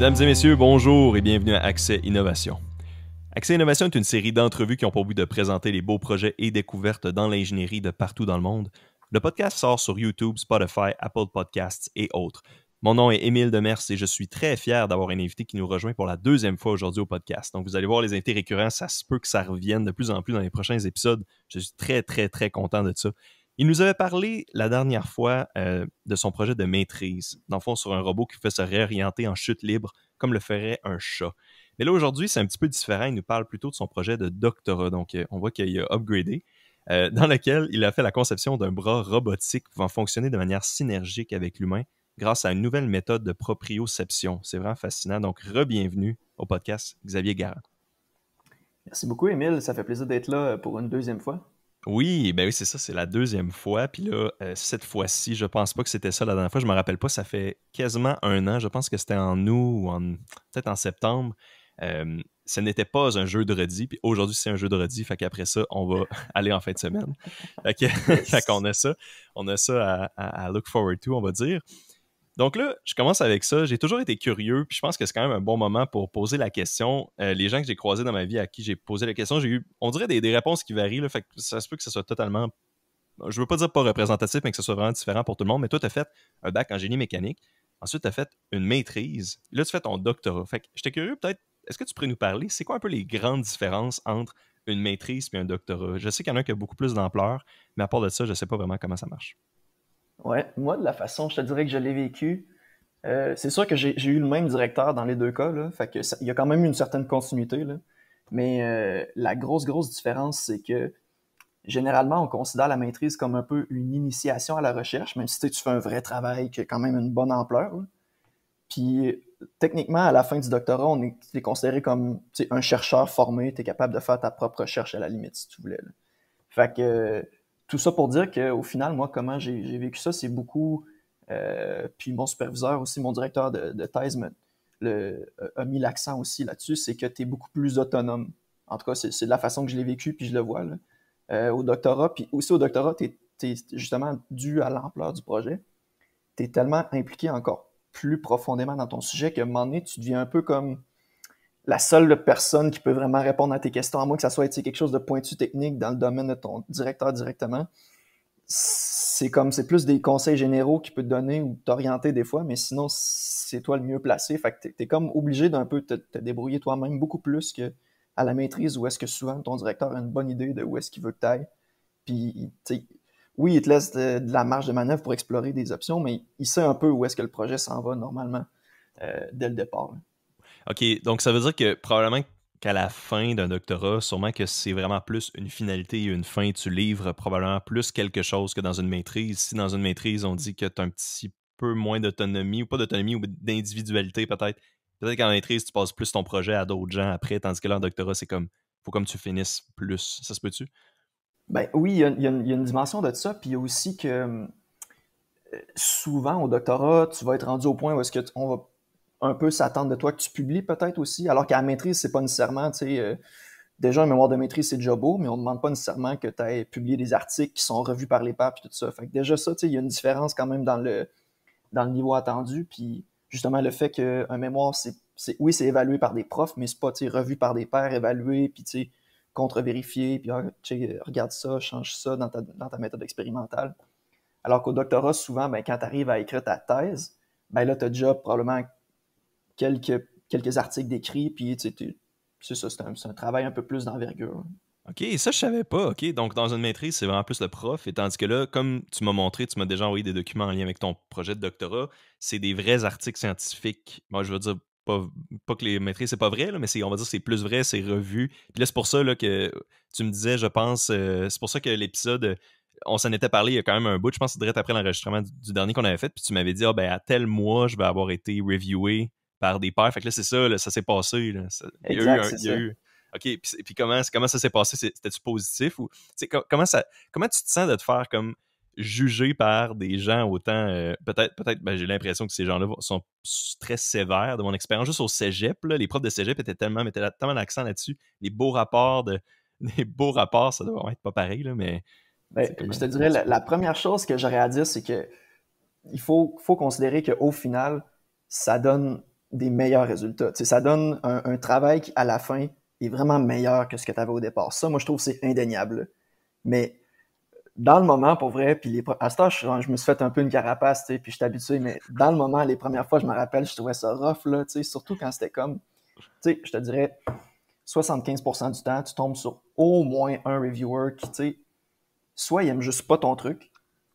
Mesdames et messieurs, bonjour et bienvenue à Accès Innovation. Accès Innovation est une série d'entrevues qui ont pour but de présenter les beaux projets et découvertes dans l'ingénierie de partout dans le monde. Le podcast sort sur YouTube, Spotify, Apple Podcasts et autres. Mon nom est Émile Demers et je suis très fier d'avoir un invité qui nous rejoint pour la deuxième fois aujourd'hui au podcast. Donc, vous allez voir les invités récurrents, ça se peut que ça revienne de plus en plus dans les prochains épisodes. Je suis très, très, très content de ça. Il nous avait parlé la dernière fois euh, de son projet de maîtrise, dans fond, sur un robot qui fait se réorienter en chute libre, comme le ferait un chat. Mais là, aujourd'hui, c'est un petit peu différent. Il nous parle plutôt de son projet de doctorat. Donc, euh, on voit qu'il a upgradé, euh, dans lequel il a fait la conception d'un bras robotique pouvant fonctionner de manière synergique avec l'humain grâce à une nouvelle méthode de proprioception. C'est vraiment fascinant. Donc, re-bienvenue au podcast Xavier Garand. Merci beaucoup, Émile. Ça fait plaisir d'être là pour une deuxième fois. Oui, ben oui, c'est ça, c'est la deuxième fois. Puis là, euh, cette fois-ci, je pense pas que c'était ça la dernière fois. Je me rappelle pas, ça fait quasiment un an. Je pense que c'était en août ou en, peut-être en septembre. Euh, ce n'était pas un jeu de redis. Puis aujourd'hui, c'est un jeu de redis. Fait qu'après ça, on va aller en fin de semaine. fait qu'on a ça. On a ça à look forward to, on va dire. Donc là, je commence avec ça. J'ai toujours été curieux, puis je pense que c'est quand même un bon moment pour poser la question. Euh, les gens que j'ai croisés dans ma vie à qui j'ai posé la question, j'ai eu, on dirait des, réponses qui varient. fait que ça se peut que ce soit totalement, je veux pas dire pas représentatif, mais que ce soit vraiment différent pour tout le monde. Mais toi, tu as fait un bac en génie mécanique. Ensuite, tu as fait une maîtrise. Là, tu fais ton doctorat. Fait que j'étais curieux, peut-être, est-ce que tu pourrais nous parler? C'est quoi un peu les grandes différences entre une maîtrise et un doctorat? Je sais qu'il y en a un qui a beaucoup plus d'ampleur, mais à part de ça, je ne sais pas vraiment comment ça marche. Ouais, moi, de la façon, je te dirais que je l'ai vécu. Euh, c'est sûr que j'ai eu le même directeur dans les deux cas, fait que il y a quand même une certaine continuité. Mais euh, la grosse, grosse différence, c'est que généralement, on considère la maîtrise comme un peu une initiation à la recherche, même si tu fais un vrai travail qui a quand même une bonne ampleur. Puis techniquement, à la fin du doctorat, on est, considéré comme un chercheur formé, tu es capable de faire ta propre recherche à la limite si tu voulais. Fait que tout ça pour dire qu'au final, moi, comment j'ai vécu ça, c'est beaucoup. Euh, puis mon superviseur aussi, mon directeur de, thèse le, a mis l'accent aussi là-dessus, c'est que tu es beaucoup plus autonome. En tout cas, c'est la façon que je l'ai vécu, puis je le vois là. Euh, au doctorat. Puis aussi au doctorat, tu es, justement dû à l'ampleur du projet. Tu es tellement impliqué encore plus profondément dans ton sujet que à un moment donné, tu deviens un peu comme la seule personne qui peut vraiment répondre à tes questions, à moins que ça soit quelque chose de pointu technique dans le domaine de ton directeur directement, c'est comme c'est plus des conseils généraux qu'il peut te donner ou t'orienter des fois, mais sinon c'est toi le mieux placé. Fait que t'es, comme obligé d'un peu te, débrouiller toi-même beaucoup plus que à la maîtrise où est-ce que souvent ton directeur a une bonne idée de où est-ce qu'il veut que t'ailles. Puis oui, il te laisse euh, de, la marge de manœuvre pour explorer des options, mais il sait un peu où est-ce que le projet s'en va normalement euh, dès le départ. OK, donc ça veut dire que probablement qu'à la fin d'un doctorat, sûrement que c'est vraiment plus une finalité et une fin. Tu livres probablement plus quelque chose que dans une maîtrise. Si dans une maîtrise, on dit que tu as un petit peu moins d'autonomie, ou pas d'autonomie, ou d'individualité peut-être. Peut-être qu'en maîtrise, tu passes plus ton projet à d'autres gens après, tandis que là, doctorat, c'est comme, faut comme tu finisses plus. Ça se peut-tu? Ben oui, il y, a une dimension de ça, puis il y a aussi que euh, souvent au doctorat, tu vas être rendu au point où est-ce que on va un peu s'attendre de toi que tu publies peut-être aussi, alors qu'à la maîtrise, c'est pas nécessairement, tu sais, euh, déjà un mémoire de maîtrise, c'est déjà beau, mais on demande pas nécessairement que tu aies publié des articles qui sont revus par les pairs puis tout ça. Fait que déjà ça, tu sais, il y a une différence quand même dans le, dans le niveau attendu, puis justement le fait qu'un mémoire, c'est, oui, c'est évalué par des profs, mais c'est pas, tu sais, revu par des pairs, évalué, puis tu sais, contre-vérifié, puis ah, regarde ça, change ça dans ta, méthode expérimentale. Alors qu'au doctorat, souvent, ben, quand tu arrives à écrire ta thèse, ben là, tu as déjà probablement quelques, quelques articles décrits, puis c'est ça, c'est un, travail un peu plus d'envergure. OK, ça, je savais pas. OK, donc dans une maîtrise, c'est vraiment plus le prof. Et tandis que là, comme tu m'as montré, tu m'as déjà envoyé des documents en lien avec ton projet de doctorat, c'est des vrais articles scientifiques. Moi, je veux dire, pas, que les maîtrises, c'est pas vrai, mais on va dire c'est plus vrai, c'est revu. Puis là, c'est pour ça que tu me disais, je pense, euh, c'est pour ça que l'épisode, on s'en était parlé il y a quand même un bout, je pense, direct après l'enregistrement du, dernier qu'on avait fait. Puis tu m'avais dit, ah, ben, à tel mois, je vais avoir été reviewé par des pairs. Fait que là, c'est ça, ça s'est passé. Là. OK, puis, puis comment, ça s'est passé? C'était-tu positif? ou comment, ça, comment tu te sens de te faire comme jugé par des gens autant. Euh, peut-être, peut-être, ben, j'ai l'impression que ces gens-là sont très sévères de mon expérience. Juste au cégep, les profs de cégep étaient tellement, mettaient tellement l'accent là-dessus. Les beaux rapports, de, les beaux rapports, ça doit être pas pareil, là, mais. Ben, je te dirais, la, première chose que j'aurais à dire, c'est que il faut, faut considérer qu'au final, ça donne des meilleurs résultats. sais, ça donne un, travail qui, à la fin, est vraiment meilleur que ce que tu avais au départ. Ça, moi, je trouve c'est indéniable. Mais dans le moment, pour vrai, puis les, à ce je, je, me suis fait un peu une carapace, puis je suis habitué, mais dans le moment, les premières fois, je me rappelle, je trouvais ça rough, là, surtout quand c'était comme, je te dirais, 75% du temps, tu tombes sur au moins un reviewer qui, tu sais, soit il aime juste pas ton truc,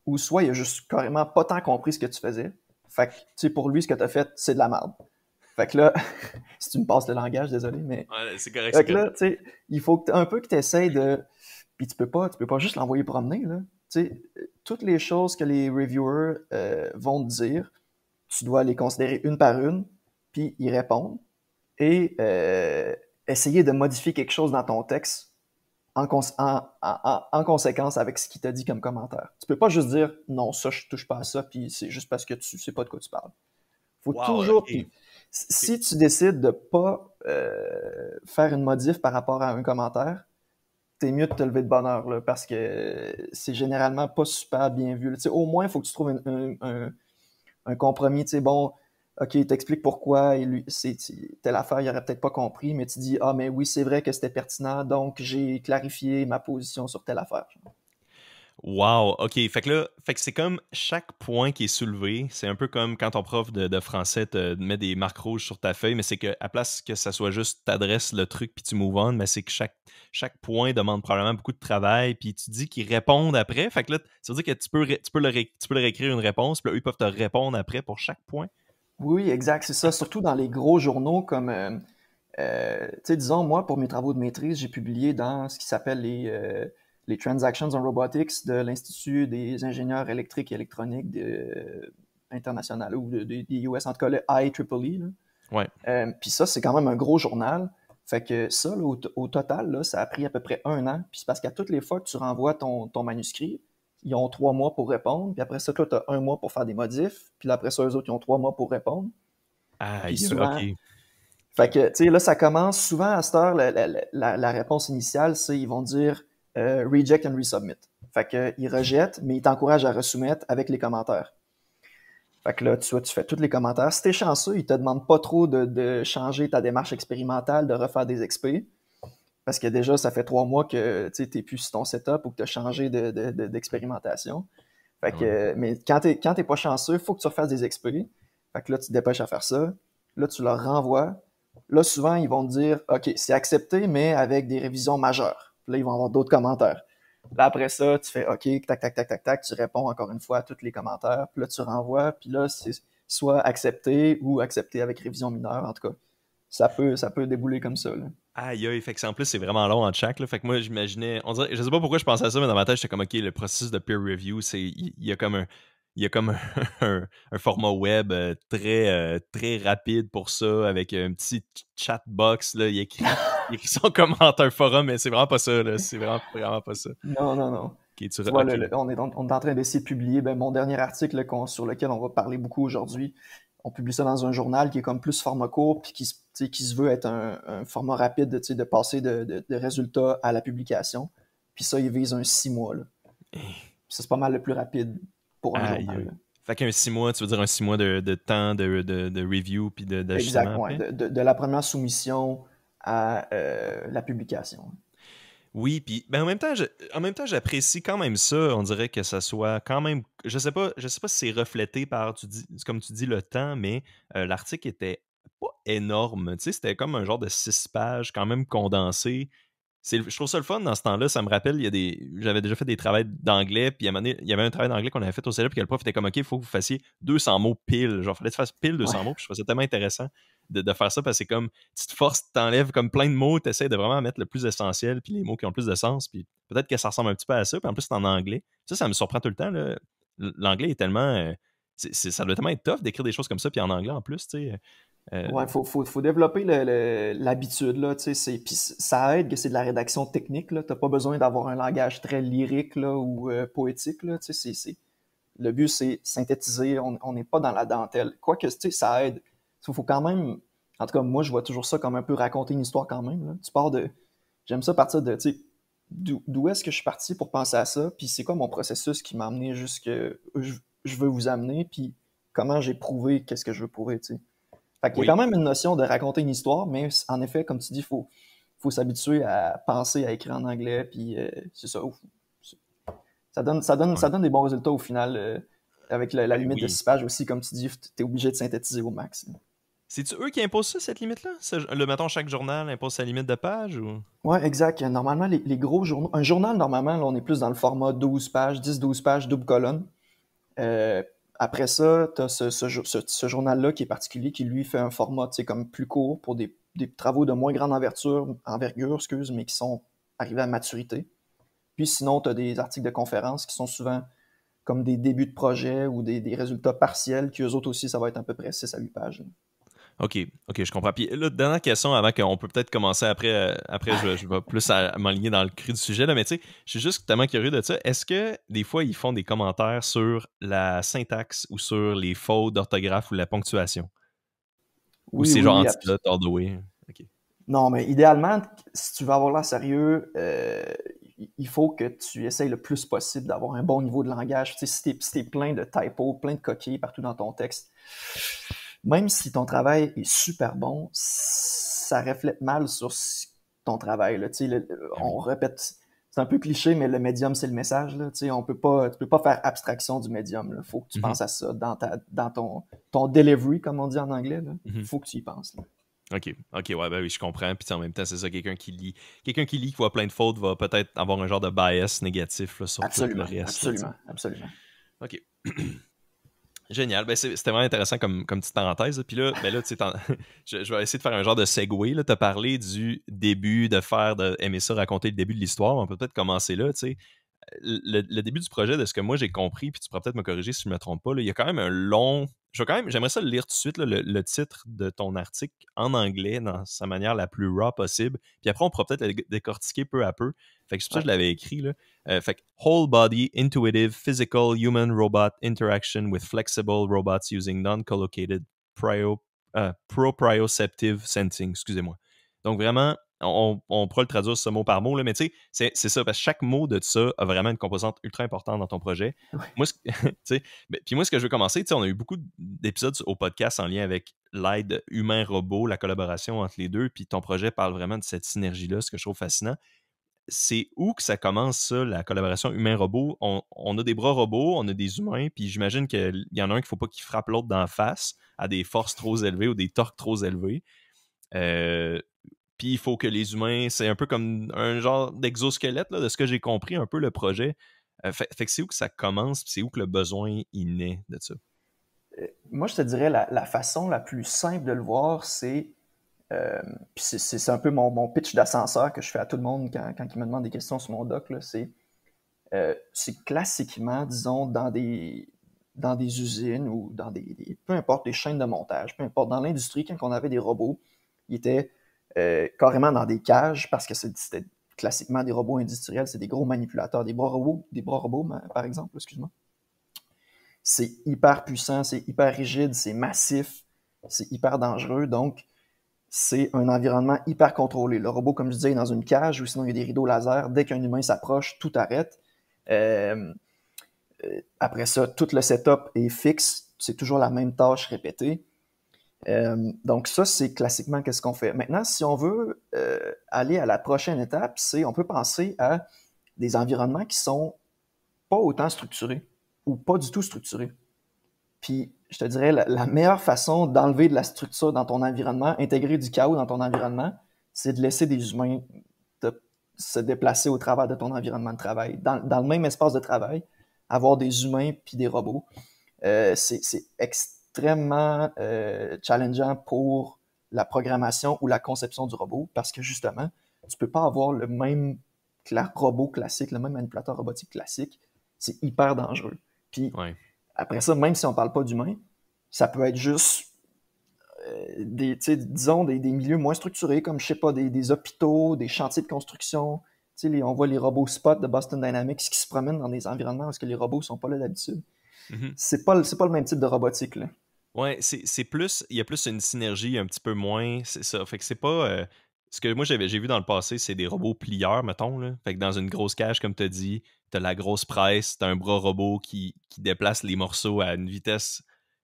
ou soit il a juste carrément pas tant compris ce que tu faisais. Fait que, tu sais, pour lui, ce que tu as fait, c'est de la merde. Fait que là, si tu me passes le langage, désolé, mais. c'est correct. Fait que là, tu sais, il faut que un peu que tu essaies de. Puis tu peux pas, tu peux pas juste l'envoyer promener, là. Tu sais, toutes les choses que les reviewers euh, vont te dire, tu dois les considérer une par une, puis y répondre. Et euh, essayer de modifier quelque chose dans ton texte en, conséquence avec ce qu'il t'a dit comme commentaire. Tu peux pas juste dire non, ça, je touche pas à ça, puis c'est juste parce que tu sais pas de quoi tu parles. Faut toujours. Si tu décides de pas euh, faire une modif par rapport à un commentaire, t'es mieux de te lever de bonne heure, parce que c'est généralement pas super bien vu. au moins, il faut que tu trouves un, compromis. bon, OK, il t'explique pourquoi telle affaire, il aurait peut-être pas compris, mais tu dis Ah, mais oui, c'est vrai que c'était pertinent, donc j'ai clarifié ma position sur telle affaire. Wow, ok. Fait que là, fait que c'est comme chaque point qui est soulevé, c'est un peu comme quand ton prof de, français te met des marques rouges sur ta feuille, mais c'est que à place que ça soit juste t'adresses le truc puis tu move on, mais c'est que chaque, chaque point demande probablement beaucoup de travail, puis tu dis qu'ils répondent après. Fait que là, ça veut dire que tu peux, leur, peux écrire une réponse, puis eux, ils peuvent te répondre après pour chaque point. Oui, exact, c'est ça. Surtout dans les gros journaux comme. Euh, euh, tu sais, disons, moi, pour mes travaux de maîtrise, j'ai publié dans ce qui s'appelle les. Euh, les Transactions on Robotics de l'Institut des ingénieurs électriques et électroniques de, euh, international ou des US, en tout cas IEEE. Euh, puis ça, c'est quand même un gros journal. Fait que ça, au, total, ça a pris à peu près un an. Puis c'est parce qu'à toutes les fois que tu renvoies ton, ton, manuscrit, ils ont trois mois pour répondre. Puis après ça, toi, tu as un mois pour faire des modifs. Puis après ça, eux autres, ils ont trois mois pour répondre. Ah, ils sont OK. Fait que, tu sais, là, ça commence souvent à cette heure, la, réponse initiale, c'est ils vont dire euh, reject and resubmit. Fait que, il rejette, mais il t'encourage à resoumettre avec les commentaires. Fait que là, tu, tu fais tous les commentaires. Si t'es chanceux, il te demande pas trop de, changer ta démarche expérimentale, de refaire des XP. Parce que déjà, ça fait trois mois que tu n'es plus sur ton setup ou que tu as changé d'expérimentation. De, fait ah que, mais quand tu n'es pas chanceux, faut que tu refasses des XP. Fait que là, tu te dépêches à faire ça. Là, tu leur renvoies. Là, souvent, ils vont te dire OK, c'est accepté, mais avec des révisions majeures. Puis là, ils vont avoir d'autres commentaires. Là, après ça, tu fais OK, tac, tac, tac, tac, tac, tu réponds encore une fois à tous les commentaires, puis là, tu renvoies, puis là, c'est soit accepté ou accepté avec révision mineure, en tout cas. Ça peut, ça peut débouler comme ça. Là. Aïe, aïe, fait que en plus, c'est vraiment long en chaque. Fait que moi, j'imaginais, on dirait, je sais pas pourquoi je pensais à ça, mais dans ma tête, j'étais comme, OK, le processus de peer review, c'est, il y, a comme un, il y a comme un, format web euh, très, euh, très rapide pour ça, avec un petit chat box, là, il écrit comme en un forum, mais c'est vraiment pas ça. C'est vraiment, vraiment pas ça. Non, non, non. on, est, on, est, en train d'essayer de publier ben, mon dernier article sur lequel on va parler beaucoup aujourd'hui. On publie ça dans un journal qui est comme plus format court, puis qui, qui se veut être un, format rapide de passer de, de, résultats à la publication. Puis ça, il vise un six mois. Eh. ça, c'est pas mal le plus rapide pour un journal. Fait qu'un six mois, tu veux dire un six mois de, temps de, review puis de. Exactement, de, la première soumission à euh, la publication. Oui, puis ben en même temps, en même temps, j'apprécie quand même ça. On dirait que ça soit quand même, je sais pas, je sais pas si c'est reflété par, tu dis, comme tu dis, le temps, mais euh, l'article était pas énorme. Tu sais, c'était comme un genre de six pages, quand même condensé. je trouve ça le fun dans ce temps-là. Ça me rappelle, il y a des, j'avais déjà fait des travaux d'anglais, puis il y avait un travail d'anglais qu'on avait fait au célèbre, puis le prof était comme, OK, il faut que vous fassiez 200 mots pile. Genre, il fallait que tu fasses pile 200 mots, puis je trouvais ça tellement intéressant de, faire ça parce que c'est comme, tu te forces, t'enlèves comme plein de mots, tu essaies de vraiment mettre le plus essentiel, puis les mots qui ont le plus de sens, puis peut-être que ça ressemble un petit peu à ça, puis en plus, c'est en anglais. Ça, me surprend tout le temps, L'anglais est tellement. Euh, ça doit tellement être tough d'écrire des choses comme ça, puis en anglais en plus, tu sais. Euh, euh. Ouais, faut, faut, développer l'habitude, là, tu sais, puis ça aide que c'est de la rédaction technique, là, t'as pas besoin d'avoir un langage très lyrique, ou poétique, là, tu sais, Le but, c'est synthétiser, on n'est pas dans la dentelle. Quoique, tu sais, ça aide. Il faut quand même. En tout cas, moi, je vois toujours ça comme un peu raconter une histoire quand même. Tu pars de. J'aime ça partir de. D'où est-ce que je suis parti pour penser à ça? Puis c'est quoi mon processus qui m'a amené jusque. Je, veux vous amener? Puis comment j'ai prouvé qu'est-ce que je veux prouver? T'sais. Fait qu'il y a quand même une notion de raconter une histoire, mais en effet, comme tu dis, il faut, faut s'habituer à penser, à écrire en anglais, puis euh, c'est ça. ça donne, ça, donne, ça donne des bons résultats au final, euh, avec la, limite de six pages aussi, comme tu dis, tu es obligé de synthétiser au maximum. C'est-tu eux qui imposent ça, cette limite-là? Le mettons, chaque journal impose sa limite de page Oui, exact. Normalement, les, gros journaux. Un journal, normalement, on est plus dans le format 12 pages, 10-12 pages, double colonne. Euh, après ça, tu as ce, journal-là qui est particulier, qui lui fait un format comme plus court pour des, travaux de moins grande envergure, excuse, mais qui sont arrivés à maturité. Puis sinon, tu as des articles de conférence qui sont souvent comme des débuts de projet ou des, résultats partiels, qui eux autres aussi, ça va être à peu près 6 à 8 pages. OK, OK, je comprends. Puis là, dernière question avant qu'on peut peut-être commencer après. Euh, après, je, vais plus m'aligner dans le cri du sujet. Là, mais tu sais, je suis juste tellement curieux de ça. Est-ce que des fois, ils font des commentaires sur la syntaxe ou sur les fautes d'orthographe ou la ponctuation? ou c'est genre oui, Non, mais idéalement, si tu veux avoir l'air sérieux, euh, il faut que tu essayes le plus possible d'avoir un bon niveau de langage. si t'es si plein de typos, plein de coquilles partout dans ton texte même si ton travail est super bon, ça reflète mal sur ton travail. Ben on répète, c'est un peu cliché, mais le médium, c'est le message. Tu On peut pas, tu peux pas faire abstraction du médium. Il faut que tu mm-hmm. penses à ça dans, ta, dans ton, ton delivery, comme on dit en anglais. Il mm-hmm. faut que tu y penses. OK, OK, ouais, ben oui, je comprends. Puis en même temps, c'est ça, quelqu'un qui lit, quelqu'un qui lit, qui voit plein de fautes, va peut-être avoir un genre de bias négatif sur tout le reste. Absolument, absolument. OK. Génial. Ben, C'était vraiment intéressant comme, petite parenthèse. Puis là, ben là je, je, vais essayer de faire un genre de segway. Tu as parlé du début, de faire, de ça, raconter le début de l'histoire. On peut peut-être commencer là. tu sais le, début du projet, de ce que moi j'ai compris, puis tu pourras peut-être me corriger si je ne me trompe pas, il y a quand même un long. Je quand même, j'aimerais ça le lire tout de suite, le, titre de ton article en anglais, dans sa manière la plus raw possible. Puis après, on pourra peut-être le décortiquer peu à peu. Fait que c'est pour ça que je l'avais écrit. Là. Euh, fait Whole Body Intuitive Physical Human Robot Interaction with Flexible Robots Using Non-Collocated euh, Proprioceptive Sensing. Excusez-moi. Donc vraiment, on, on, pourra le traduire ce mot par mot, là, mais tu sais, c'est ça, parce que chaque mot de ça a vraiment une composante ultra importante dans ton projet. Ben, puis moi, ce que je veux commencer, on a eu beaucoup d'épisodes au podcast en lien avec l'aide humain-robot, la collaboration entre les deux, puis ton projet parle vraiment de cette synergie-là, ce que je trouve fascinant. C'est où que ça commence, ça, la collaboration humain-robot? On, a des bras robots, on a des humains, puis j'imagine qu'il y en a un qu'il ne faut pas qu'il frappe l'autre dans la face à des forces trop élevées ou des torques trop élevées. Euh, puis il faut que les humains, c'est un peu comme un genre d'exosquelette, de ce que j'ai compris un peu le projet. Euh, fait, que c'est où que ça commence, c'est où que le besoin y naît de ça? Euh, moi, je te dirais la, façon la plus simple de le voir, c'est. Euh, c'est un peu mon, pitch d'ascenseur que je fais à tout le monde quand, quand ils me demandent des questions sur mon doc. Euh, c'est classiquement, disons, dans des, dans des usines ou dans des, des, peu importe les chaînes de montage, peu importe dans l'industrie, quand on avait des robots, ils étaient euh, carrément dans des cages parce que c'était classiquement des robots industriels, c'est des gros manipulateurs, des bras robots, des bras robots par exemple, excuse-moi. C'est hyper puissant, c'est hyper rigide, c'est massif, c'est hyper dangereux, donc c'est un environnement hyper contrôlé. Le robot, comme je disais, est dans une cage ou sinon il y a des rideaux laser. Dès qu'un humain s'approche, tout arrête. Euh, euh, après ça, tout le setup est fixe. C'est toujours la même tâche répétée. Euh, donc ça, c'est classiquement qu'est-ce qu'on fait. Maintenant, si on veut euh, aller à la prochaine étape, c'est on peut penser à des environnements qui sont pas autant structurés ou pas du tout structurés. Puis, je te dirais, la, meilleure façon d'enlever de la structure dans ton environnement, intégrer du chaos dans ton environnement, c'est de laisser des humains se déplacer au travers de ton environnement de travail. Dans, le même espace de travail, avoir des humains puis des robots, euh, c'est extrêmement extrêmement euh, challengeant pour la programmation ou la conception du robot parce que justement, tu peux pas avoir le même robot classique, le même manipulateur robotique classique. C'est hyper dangereux. Puis après ça, même si on parle pas d'humain, ça peut être juste euh, des, disons, des, des, milieux moins structurés, comme, je sais pas, des, des hôpitaux, des chantiers de construction. sais, on voit les robots Spot de Boston Dynamics qui se promènent dans des environnements parce que les robots sont pas là d'habitude. Mm -hmm. C'est pas, pas le même type de robotique, là. Ouais, c'est plus. Il y a plus une synergie un petit peu moins. C'est ça. Fait que c'est pas. Euh, ce que moi j'ai vu dans le passé, c'est des robots plieurs, mettons. Là. Fait que dans une grosse cage, comme tu dit, t'as la grosse presse, t'as un bras robot qui, qui déplace les morceaux à une vitesse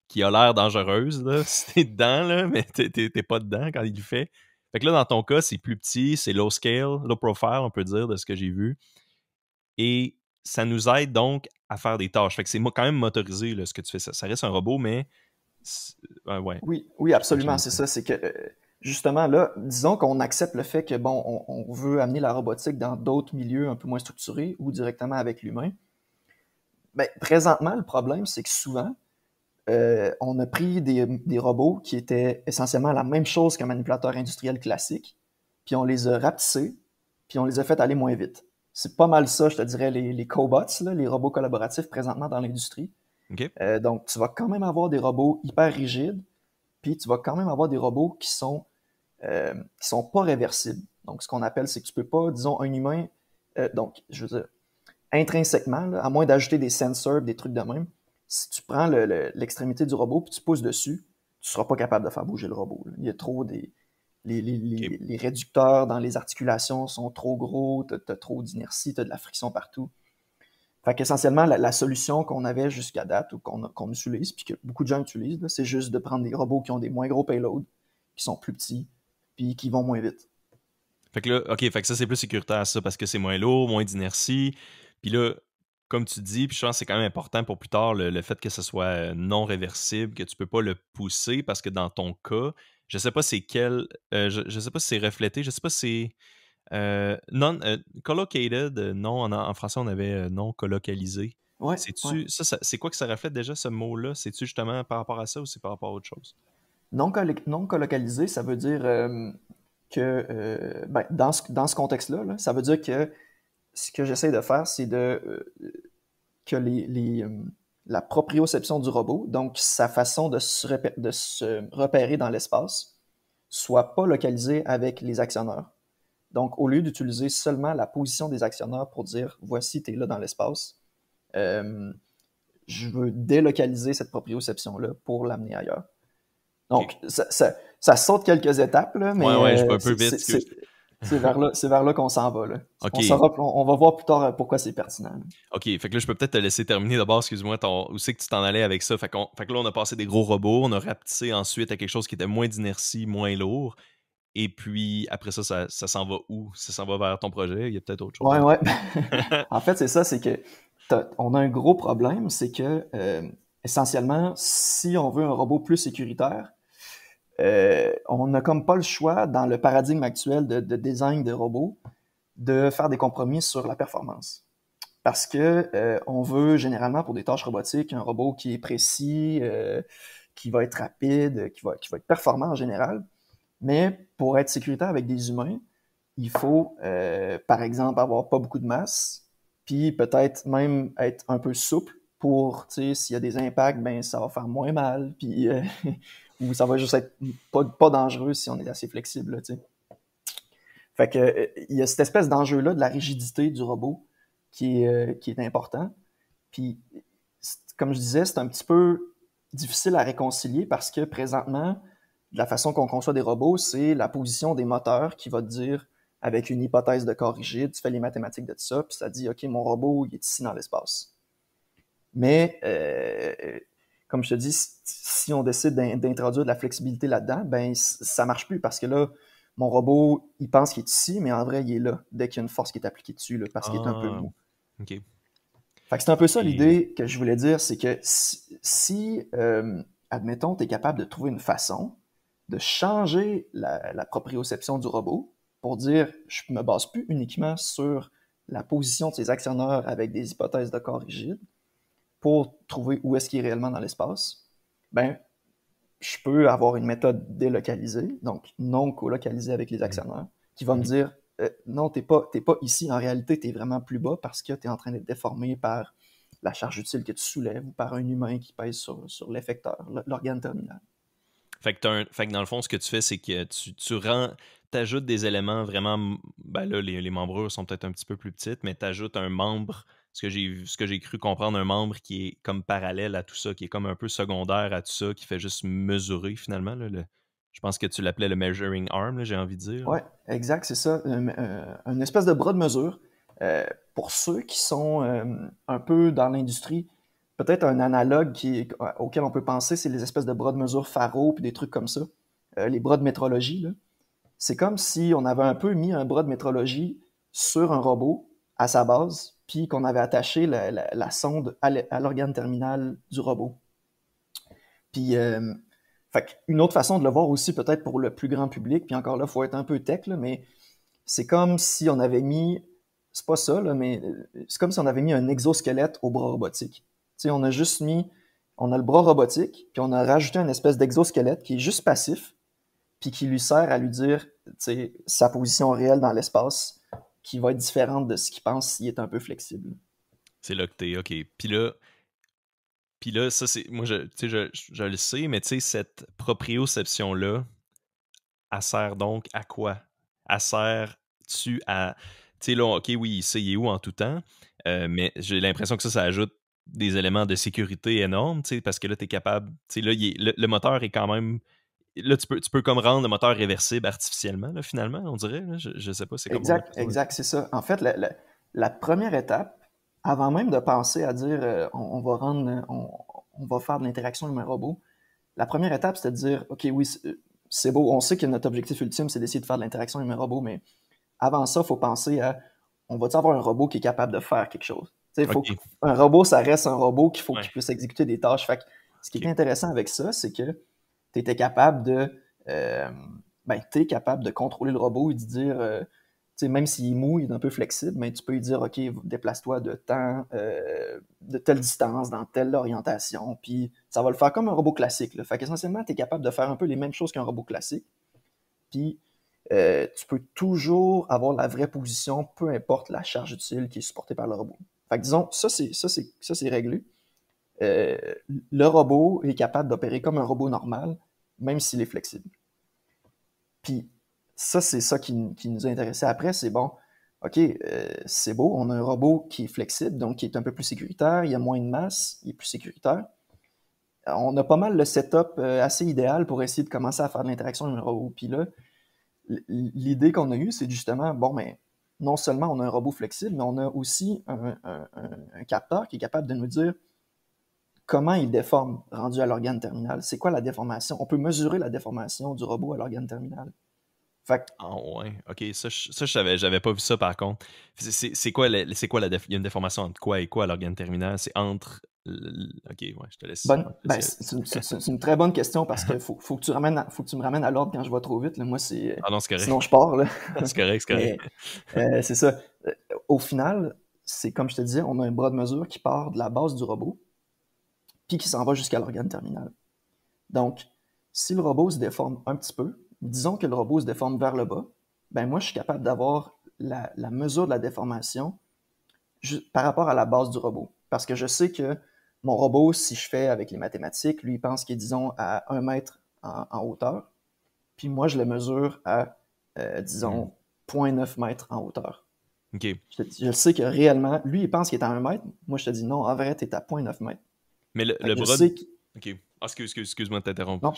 qui a l'air dangereuse. Là. Si t'es dedans, là, mais t'es pas dedans quand il le fait. Fait que là, dans ton cas, c'est plus petit, c'est low scale, low profile, on peut dire, de ce que j'ai vu. Et ça nous aide donc à faire des tâches. Fait que c'est quand même motorisé ce que tu fais. Ça, ça reste un robot, mais euh, oui, oui, absolument, c'est ça. C'est que euh, justement, là, disons qu'on accepte le fait que, bon, on, veut amener la robotique dans d'autres milieux un peu moins structurés ou directement avec l'humain. Mais ben, présentement, le problème, c'est que souvent, euh, on a pris des, robots qui étaient essentiellement la même chose qu'un manipulateur industriel classique, puis on les a rapetissés, puis on les a fait aller moins vite. C'est pas mal ça, je te dirais, les, cobots, les robots collaboratifs présentement dans l'industrie. Euh, donc, tu vas quand même avoir des robots hyper rigides, puis tu vas quand même avoir des robots qui sont euh, sont pas réversibles. Donc, ce qu'on appelle, c'est que tu peux pas, disons, un humain, euh, donc, je veux dire, intrinsèquement, à moins d'ajouter des sensors, des trucs de même, si tu prends l'extrémité du robot puis tu pousses dessus, tu seras pas capable de faire bouger le robot. Il y a trop des... Les, réducteurs dans les articulations sont trop gros, tu as, trop d'inertie, tu as de la friction partout. Fait qu'essentiellement, la, solution qu'on avait jusqu'à date ou qu'on utilise, puis que beaucoup de gens utilisent, c'est juste de prendre des robots qui ont des moins gros payloads, qui sont plus petits, puis qui vont moins vite. Fait que là, OK, fait que ça, c'est plus sécuritaire, ça, parce que c'est moins lourd, moins d'inertie. Puis là, comme tu dis, puis je pense que c'est quand même important pour plus tard, le, fait que ce soit euh, non réversible, que tu peux pas le pousser, parce que dans ton cas, je sais pas c'est quel... Euh, je, sais pas si c'est reflété, je sais pas si c'est euh, non, euh, collocated, euh, non, en, français, on avait non colocalisé. c'est quoi que ça reflète déjà ce mot-là? C'est-tu justement par rapport à ça ou c'est par rapport à autre chose? Non, non ça veut dire que ben, dans ce, contexte-là, ça veut dire que ce que j'essaie de faire, c'est de que la proprioception du robot, donc sa façon de se, repérer, de se repérer dans l'espace, soit pas localisée avec les actionneurs. Donc, au lieu d'utiliser seulement la position des actionnaires pour dire voici, tu es là dans l'espace, euh, je veux délocaliser cette proprioception-là pour l'amener ailleurs. Donc, ça, saute quelques étapes, là, mais. Ouais, je vais un peu vite. C'est vers là, qu'on s'en va. Là. On, va, voir plus tard euh, pourquoi c'est pertinent. OK, fait que là, je peux peut-être te laisser terminer d'abord, excuse-moi, où c'est que tu t'en allais avec ça. Fait, fait, que là, on a passé des gros robots, on a rapetissé ensuite à quelque chose qui était moins d'inertie, moins lourd. Et puis après ça, ça, s'en va où? Ça s'en va vers ton projet? Il y a peut-être autre chose. Oui, oui. en fait, c'est ça, c'est que on a un gros problème, c'est que euh, essentiellement, si on veut un robot plus sécuritaire, euh, on n'a comme pas le choix dans le paradigme actuel de, design de robots de faire des compromis sur la performance. Parce que euh, on veut généralement pour des tâches robotiques un robot qui est précis, qui va être rapide, qui va, qui va être performant en général. Mais pour être sécuritaire avec des humains, il faut, euh, par exemple, avoir pas beaucoup de masse, puis peut-être même être un peu souple pour, tu sais, s'il y a des impacts, ben ça va faire moins mal, puis euh, ou ça va juste être pas, dangereux si on est assez flexible, tu sais. Fait que euh, il y a cette espèce d'enjeu-là de la rigidité du robot qui est, qui est important. Puis, comme je disais, c'est un petit peu difficile à réconcilier parce que présentement, la façon qu'on conçoit des robots, c'est la position des moteurs qui va te dire, avec une hypothèse de corps rigide, tu fais les mathématiques de ça, puis ça dit, OK, mon robot, il est ici dans l'espace. Mais, euh, comme je te dis, si on décide d'introduire de la flexibilité là-dedans, ben ça marche plus parce que là, mon robot, il pense qu'il est ici, mais en vrai, il est là, dès qu'il y a une force qui est appliquée dessus, là, parce qu'il est un peu ah, mou. Fait que c'est un peu ça l'idée que je voulais dire, c'est que si, euh, admettons, tu es capable de trouver une façon de changer la, proprioception du robot pour dire je ne me base plus uniquement sur la position de ses actionneurs avec des hypothèses de corps rigide pour trouver où est-ce qu'il est réellement dans l'espace, ben, je peux avoir une méthode délocalisée, donc non colocalisée avec les mm. actionneurs, qui va me mm. dire euh, non, tu n'es pas, pas ici, en réalité, tu es vraiment plus bas parce que tu es en train d'être déformé par la charge utile que tu soulèves ou par un humain qui pèse sur, sur l'effecteur, l'organe terminal. Fait que, dans le fond, ce que tu fais, c'est que tu, tu rends t'ajoutes des éléments vraiment. Ben là, les, les membrures sont peut-être un petit peu plus petites, mais tu t'ajoutes un membre, ce que j'ai ce que j'ai cru comprendre, un membre qui est comme parallèle à tout ça, qui est comme un peu secondaire à tout ça, qui fait juste mesurer finalement. je pense que tu l'appelais le measuring arm, j'ai envie de dire. Oui, exact, c'est ça. Une, euh, espèce de bras de mesure. Euh, pour ceux qui sont euh, un peu dans l'industrie, Peut-être un analogue euh, auquel on peut penser, c'est les espèces de bras de mesure pharo, puis des trucs comme ça. Euh, les bras de métrologie, C'est comme si on avait un peu mis un bras de métrologie sur un robot à sa base, puis qu'on avait attaché la, sonde à l'organe terminal du robot. Puis, euh, une autre façon de le voir aussi, peut-être pour le plus grand public, puis encore là, il faut être un peu tech, mais c'est comme si on avait mis, c'est pas ça, mais c'est comme si on avait mis un exosquelette au bras robotique on a juste mis, on a le bras robotique, puis on a rajouté une espèce d'exosquelette qui est juste passif, puis qui lui sert à lui dire sa position réelle dans l'espace, qui va être différente de ce qu'il pense s'il est un peu flexible. C'est là que t'es, OK. Puis là, puis là, ça, c'est. Moi, je, je, le sais, mais cette proprioception-là, elle sert donc à quoi? Elle sert-tu à. Tu sais, là, OK, oui, il sait, est où en tout temps, euh, mais j'ai l'impression que ça, ça ajoute des éléments de sécurité énormes, parce que là, tu es capable. Là, le, le, moteur est quand même. Là, tu peux, tu peux comme rendre le moteur réversible artificiellement, là, finalement, on dirait. je, ne sais pas, c'est comme. Exact, exact, c'est ça. En fait, la, première étape, avant même de penser à dire euh, on, va rendre. Euh, on, va faire de l'interaction avec un robot, la première étape, c'est de dire OK, oui, euh, c'est beau, on sait que notre objectif ultime, c'est d'essayer de faire de l'interaction avec un robot, mais avant ça, il faut penser à on va-tu avoir un robot qui est capable de faire quelque chose? Un robot, ça reste un robot qu'il faut qu'il puisse exécuter des tâches. Fait ce qui est intéressant avec ça, c'est que tu étais capable de. Euh, ben, es capable de contrôler le robot et de dire. Euh, même s'il mou, il est un peu flexible, mais tu peux lui dire, OK, déplace-toi de temps, euh, de telle distance, dans telle orientation, puis ça va le faire comme un robot classique. Là. Fait qu'essentiellement, tu es capable de faire un peu les mêmes choses qu'un robot classique, puis tu peux toujours avoir la vraie position, peu importe la charge utile qui est supportée par le robot. Fait que disons, ça, c'est, ça, ça, c'est réglé. Euh, le robot est capable d'opérer comme un robot normal, même s'il est flexible. Puis, ça, c'est ça qui, nous a intéressés après. C'est bon, OK, euh, c'est beau, on a un robot qui est flexible, donc qui est un peu plus sécuritaire, il y a moins de masse, il est plus sécuritaire. Euh, on a pas mal le setup assez idéal pour essayer de commencer à faire de l'interaction avec un robot. Puis là, l'idée qu'on a eue, c'est justement, bon, mais non seulement on a un robot flexible, mais on a aussi un, capteur qui est capable de nous dire comment il déforme rendu à l'organe terminal. C'est quoi la déformation? On peut mesurer la déformation du robot à l'organe terminal. Ah ouais, ok, ça, je savais, j'avais pas vu ça par contre. C'est quoi, la, quoi la, il y a une déformation entre quoi et quoi à l'organe terminal? C'est entre OK, ouais, je te laisse. Ben, c'est une, très bonne question parce qu'il faut, faut que tu faut que tu me ramènes à l'ordre quand je vais trop vite. Là. Moi, c'est. Ah sinon, je pars. c'est correct, euh, c'est ça. Au final, c'est comme je te disais, on a un bras de mesure qui part de la base du robot puis qui s'en va jusqu'à l'organe terminal. Donc, si le robot se déforme un petit peu, disons que le robot se déforme vers le bas, ben moi, je suis capable d'avoir la, mesure de la déformation par rapport à la base du robot. Parce que je sais que mon robot, si je fais avec les mathématiques, lui, il pense qu'il est, disons, à 1 mètre en, hauteur. Puis moi, je le mesure à, euh, disons, 0.9 hmm. mètres en hauteur. OK. Je, sais que réellement, lui, il pense qu'il est à 1 mètre. Moi, je te dis non, en vrai, tu es à 0.9 mètres. Mais le, bras. Ok. Ah, excuse, excuse, excuse-moi de t'interrompre. Non,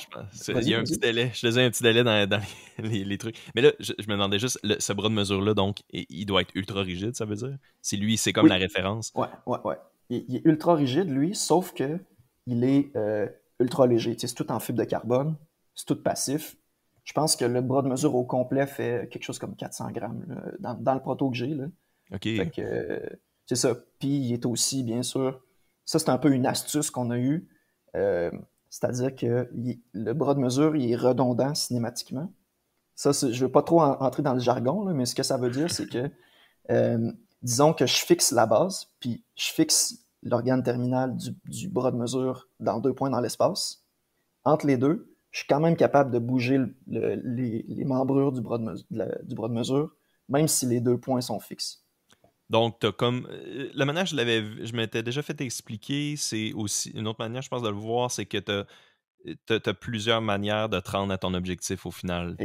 il y a un petit délai. Je faisais un petit délai dans, les, trucs. Mais là, je, me demandais juste, ce bras de mesure-là, donc, il doit être ultra rigide, ça veut dire? Si lui, c'est comme la référence. Ouais, ouais, ouais il, est ultra rigide, lui, sauf que il est euh, ultra léger. C'est tout en fibre de carbone, c'est tout passif. Je pense que le bras de mesure au complet fait quelque chose comme 400 grammes dans, le proto que j'ai. OK. Euh, c'est ça. Puis il est aussi, bien sûr, ça c'est un peu une astuce qu'on a eue. Euh, c'est-à-dire que le bras de mesure, il est redondant cinématiquement. Ça, je ne veux pas trop entrer dans le jargon, mais ce que ça veut dire, c'est que disons que je fixe la base, puis je fixe l'organe terminal du, bras de mesure dans deux points dans l'espace. Entre les deux, je suis quand même capable de bouger les, membrures du bras, de mesure, même si les deux points sont fixes. Donc, tu comme. Euh, la manière je je m'étais déjà fait expliquer, c'est aussi. Une autre manière, je pense, de le voir, c'est que tu as, plusieurs manières de te à ton objectif au final.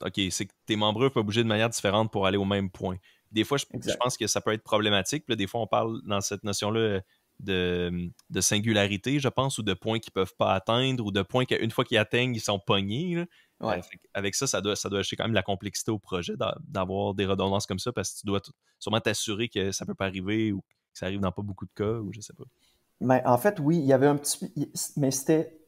ok, c'est que tes membrures peuvent bouger de manière différente pour aller au même point des fois, je, pense que ça peut être problématique. des fois, on parle dans cette notion-là de, singularité, je pense, ou de points qu'ils ne peuvent pas atteindre, ou de points qu'une fois qu'ils atteignent, ils sont pognés. Euh, avec ça, ça doit, ça acheter quand même la complexité au projet d'avoir des redondances comme ça parce que tu dois sûrement t'assurer que ça ne peut pas arriver ou que ça arrive dans pas beaucoup de cas ou je sais pas. Mais en fait, oui, il y avait un petit. Mais c'était.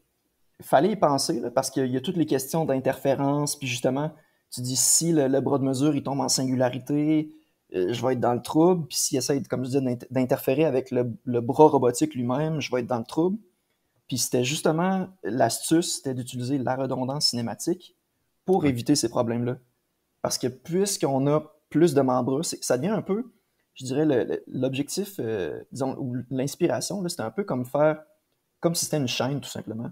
Fallait y penser parce qu'il y a toutes les questions d'interférence, puis justement, tu dis si le, le, bras de mesure il tombe en singularité, euh, je vais être dans le trouble. Puis s'il essaie, comme je dis, d'interférer avec le, bras robotique lui-même, je vais être dans le trouble. Puis c'était justement l'astuce, c'était d'utiliser la redondance cinématique pour éviter ces problèmes-là. Parce que puisqu'on a plus de membres, ça devient un peu, je dirais, l'objectif, euh, disons, ou l'inspiration, c'était un peu comme faire, comme si c'était une chaîne, tout simplement.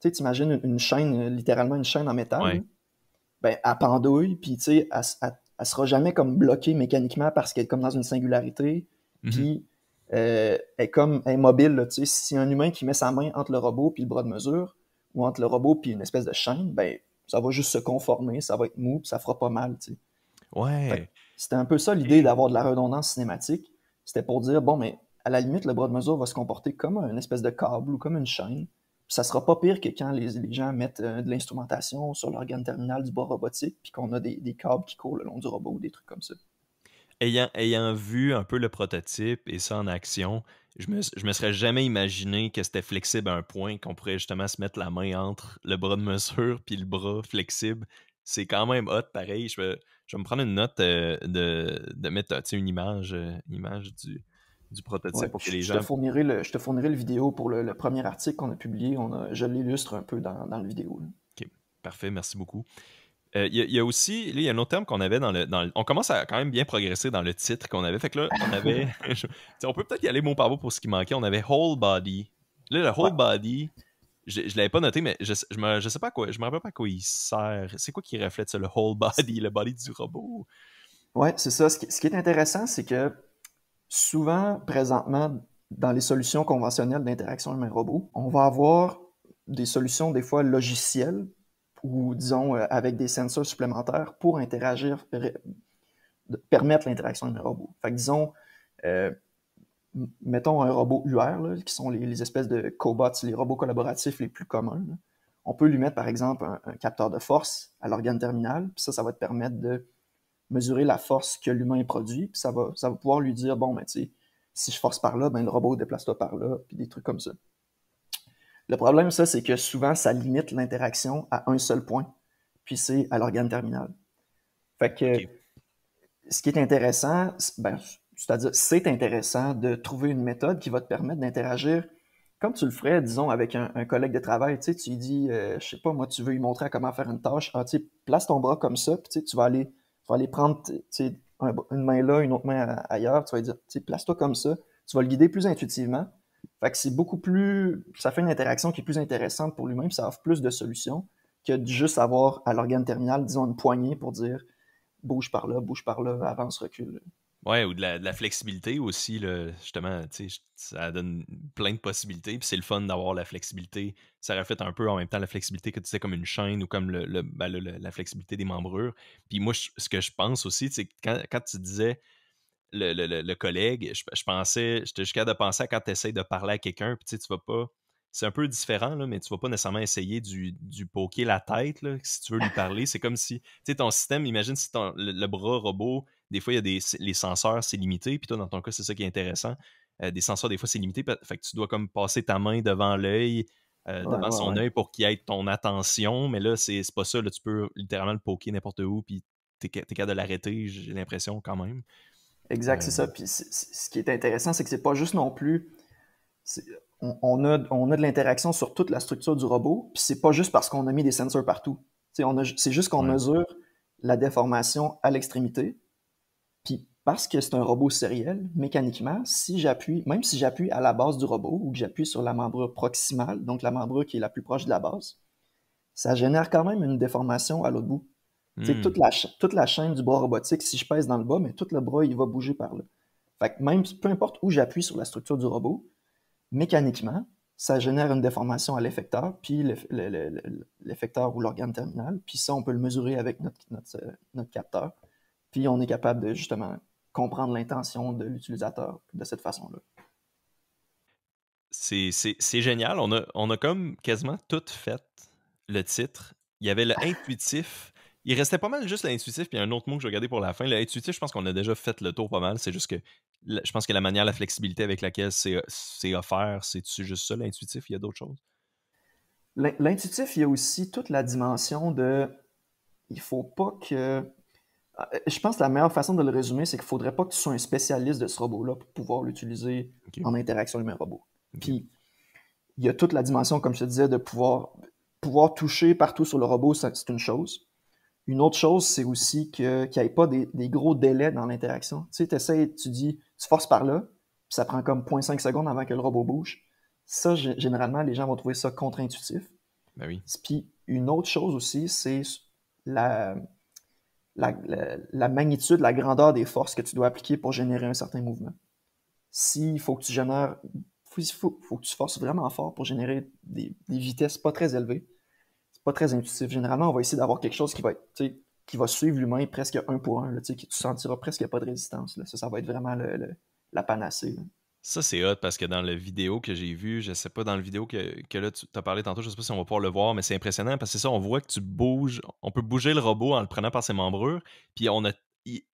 Tu sais, tu une, une chaîne, euh, littéralement une chaîne en métal, ben, à pendouille, puis tu sais, à elle sera jamais comme bloquée mécaniquement parce qu'elle est comme dans une singularité, qui mhm. puis euh, est comme immobile. si un humain qui met sa main entre le robot puis le bras de mesure, ou entre le robot puis une espèce de chaîne, ben ça va juste se conformer, ça va être mou, ça fera pas mal. Ouais. C'était un peu ça l'idée d'avoir de la redondance cinématique. C'était pour dire, bon, mais à la limite, le bras de mesure va se comporter comme une espèce de câble ou comme une chaîne ça sera pas pire que quand les, gens mettent euh, de l'instrumentation sur l'organe terminal du bras robotique, puis qu'on a des, câbles qui courent le long du robot ou des trucs comme ça. Ayant, vu un peu le prototype et ça en action, je me, me serais jamais imaginé que c'était flexible à un point qu'on pourrait justement se mettre la main entre le bras de mesure puis le bras flexible. C'est quand même hot, pareil. Je vais, je me prendre une note euh, de, mettre une image, euh, image du, du prototype pour que les je gens. Te fournirai le, je te fournirai le vidéo pour le, premier article qu'on a publié. On je l'illustre un peu dans, le vidéo. OK, parfait, merci beaucoup. Euh, il y, a aussi, il y a un autre terme qu'on avait dans le, On commence à quand même bien progresser dans le titre qu'on avait. Fait que là, on avait. on peut peut-être y aller mot par mot pour ce qui manquait. On avait whole body. Là, le whole body, je, ne l'avais pas noté, mais je, je, me, sais pas quoi. Je me rappelle pas à quoi il sert. C'est quoi qui reflète ça, le whole body, le body du robot? Oui, c'est ça. ce qui, est intéressant, c'est que souvent, présentement, dans les solutions conventionnelles d'interaction humain-robot, on va avoir des solutions des fois logicielles ou disons euh, avec des sensors supplémentaires pour interagir, permettre l'interaction humain-robot. Fait que, disons, euh, mettons un robot UR, qui sont les, espèces de cobots, les robots collaboratifs les plus communs. On peut lui mettre par exemple un, capteur de force à l'organe terminal, ça, ça va te permettre de mesurer la force que l'humain produit, puis ça va, ça va pouvoir lui dire, bon, ben, tu sais, si je force par là, ben, le robot déplace-toi par là, puis des trucs comme ça. Le problème, ça, c'est que souvent, ça limite l'interaction à un seul point, puis c'est à l'organe terminal. Fait que, ce qui est intéressant, ben, c'est-à-dire, c'est intéressant de trouver une méthode qui va te permettre d'interagir comme tu le ferais, disons, avec un, collègue de travail. Tu sais, tu lui dis, euh, je sais pas, moi, tu veux lui montrer comment faire une tâche. Ah, tu sais, place ton bras comme ça, puis tu, sais, tu vas aller tu vas aller prendre une main là, une autre main ailleurs, tu vas lui dire, place-toi comme ça, tu vas le guider plus intuitivement. Fait que c'est beaucoup plus, ça fait une interaction qui est plus intéressante pour lui-même, ça offre plus de solutions que de juste avoir à l'organe terminal, disons, une poignée pour dire, bouge par là, bouge par là, avance, recule. Ouais, ou de la, flexibilité aussi, là, justement, ça donne plein de possibilités, puis c'est le fun d'avoir la flexibilité. Ça reflète un peu en même temps la flexibilité que tu sais, comme une chaîne ou comme le, ben, la flexibilité des membrures. Puis moi, ce que je pense aussi, c'est quand, quand tu disais le, le collègue, je, je pensais, j'étais jusqu'à de penser à quand tu essaies de parler à quelqu'un, puis tu vas pas. C'est un peu différent, là, mais tu vas pas nécessairement essayer du, du poker la tête si tu veux lui parler. C'est comme si, tu sais, ton système, imagine si ton, le bras robot des fois, il y a des, les senseurs, c'est limité. Puis toi, dans ton cas, c'est ça qui est intéressant. Euh, des senseurs, des fois, c'est limité. Fait que tu dois comme passer ta main devant l'œil, euh, devant son œil pour qu'il ait ton attention. Mais là, c'est pas ça. tu peux littéralement le poker n'importe où, puis t'es capable de l'arrêter, j'ai l'impression quand même. Exact, c'est euh, ça. Puis ce qui est intéressant, c'est que c'est pas juste non plus. On, a, de l'interaction sur toute la structure du robot, puis c'est pas juste parce qu'on a mis des senseurs partout. C'est juste qu'on mesure la déformation à l'extrémité, puis parce que c'est un robot sériel, mécaniquement, si j'appuie, même si j'appuie à la base du robot ou que j'appuie sur la membrure proximale, donc la membrure qui est la plus proche de la base, ça génère quand même une déformation à l'autre bout. Hmm. Toute, la toute la chaîne du bras robotique, si je pèse dans le bas, mais tout le bras, il va bouger par là. Fait que même, peu importe où j'appuie sur la structure du robot, mécaniquement, ça génère une déformation à l'effecteur, puis l'effecteur ou l'organe terminal. Puis ça, on peut le mesurer avec notre euh, capteur on est capable de justement comprendre l'intention de l'utilisateur de cette façon-là. C'est génial. On a, on comme quasiment tout fait le titre. Il y avait le ah. intuitif. Il restait pas mal juste l'intuitif, puis un autre mot que je regardais pour la fin. L'intuitif, je pense qu'on a déjà fait le tour pas mal. C'est juste que je pense que la manière, la flexibilité avec laquelle c'est offert, c'est-tu juste ça, l'intuitif Il y a d'autres choses L'intuitif, il y a aussi toute la dimension de il faut pas que euh, je pense que la meilleure façon de le résumer, c'est qu'il ne faudrait pas que tu sois un spécialiste de ce robot-là pour pouvoir l'utiliser en interaction avec humain-robot. Puis, il y a toute la dimension, comme je te disais, de pouvoir, pouvoir toucher partout sur le robot, c'est une chose. Une autre chose, c'est aussi qu'il n'y ait pas des, gros délais dans l'interaction. Tu sais, essaies, tu dis, tu forces par là, ça prend comme 0.5 secondes avant que le robot bouge. Ça, généralement, les gens vont trouver ça contre-intuitif. Ben oui. Puis une autre chose aussi, c'est la, la, magnitude, la grandeur des forces que tu dois appliquer pour générer un certain mouvement. S'il faut que tu génères, faut, faut, que tu forces vraiment fort pour générer des, vitesses pas très élevées, c'est pas très intuitif. Généralement, on va essayer d'avoir quelque chose qui va être, qui va suivre l'humain presque un pour un, là, qui, tu sentiras presque pas de résistance. Là. Ça, ça va être vraiment la panacée. Ça, c'est hot parce que dans la vidéo que j'ai vue, je sais pas, dans la vidéo que, là, tu as parlé tantôt, je sais pas si on va pouvoir le voir, mais c'est impressionnant parce que ça, on voit que tu bouges, on peut bouger le robot en le prenant par ses membrures, puis on a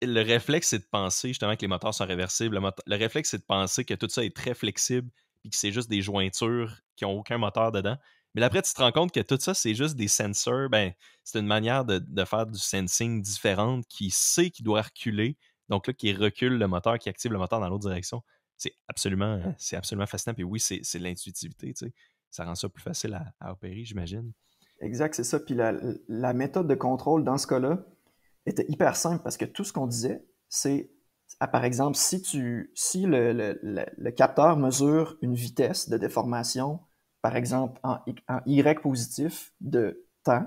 le réflexe, c'est de penser justement que les moteurs sont réversibles. Le, réflexe, c'est de penser que tout ça est très flexible et que c'est juste des jointures qui n'ont aucun moteur dedans. Mais après, tu te rends compte que tout ça, c'est juste des sensors. Ben, c'est une manière de, de, faire du sensing différente qui sait qu'il doit reculer. Donc là, qui recule le moteur, qui active le moteur dans l'autre direction c'est absolument, hein? c'est absolument fascinant. Puis oui, c'est l'intuitivité, Ça rend ça plus facile à, opérer, j'imagine. Exact, c'est ça. Puis la, méthode de contrôle dans ce cas-là était hyper simple parce que tout ce qu'on disait, c'est, ah, par exemple, si, tu, si le, capteur mesure une vitesse de déformation, par exemple, en, Y positif de temps,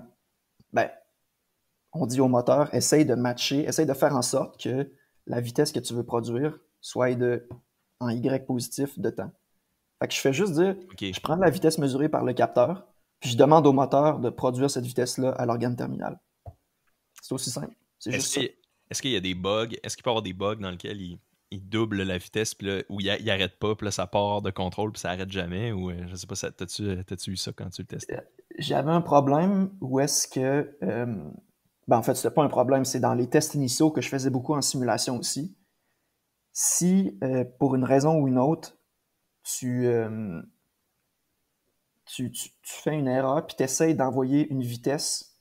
ben, on dit au moteur, essaye de matcher, essaye de faire en sorte que la vitesse que tu veux produire soit de en Y positif de temps. Fait que je fais juste dire, je prends la vitesse mesurée par le capteur, puis je demande au moteur de produire cette vitesse-là à l'organe terminal. C'est aussi simple. est-ce, qu'il, est y a des bugs? Est-ce qu'il peut y avoir des bugs dans lesquels il, double la vitesse, puis là, où il, n'arrête arrête pas, puis là, ça part de contrôle, puis ça arrête jamais? Ou euh, je sais pas, ça, t'as-tu, euh, tas eu ça quand tu le testais? Euh, j'avais un problème où est-ce que. Ben, en fait, n'est pas un problème, c'est dans les tests initiaux que je faisais beaucoup en simulation aussi si euh, pour une raison ou une autre, tu, euh, tu, fais une erreur puis tu essaies d'envoyer une vitesse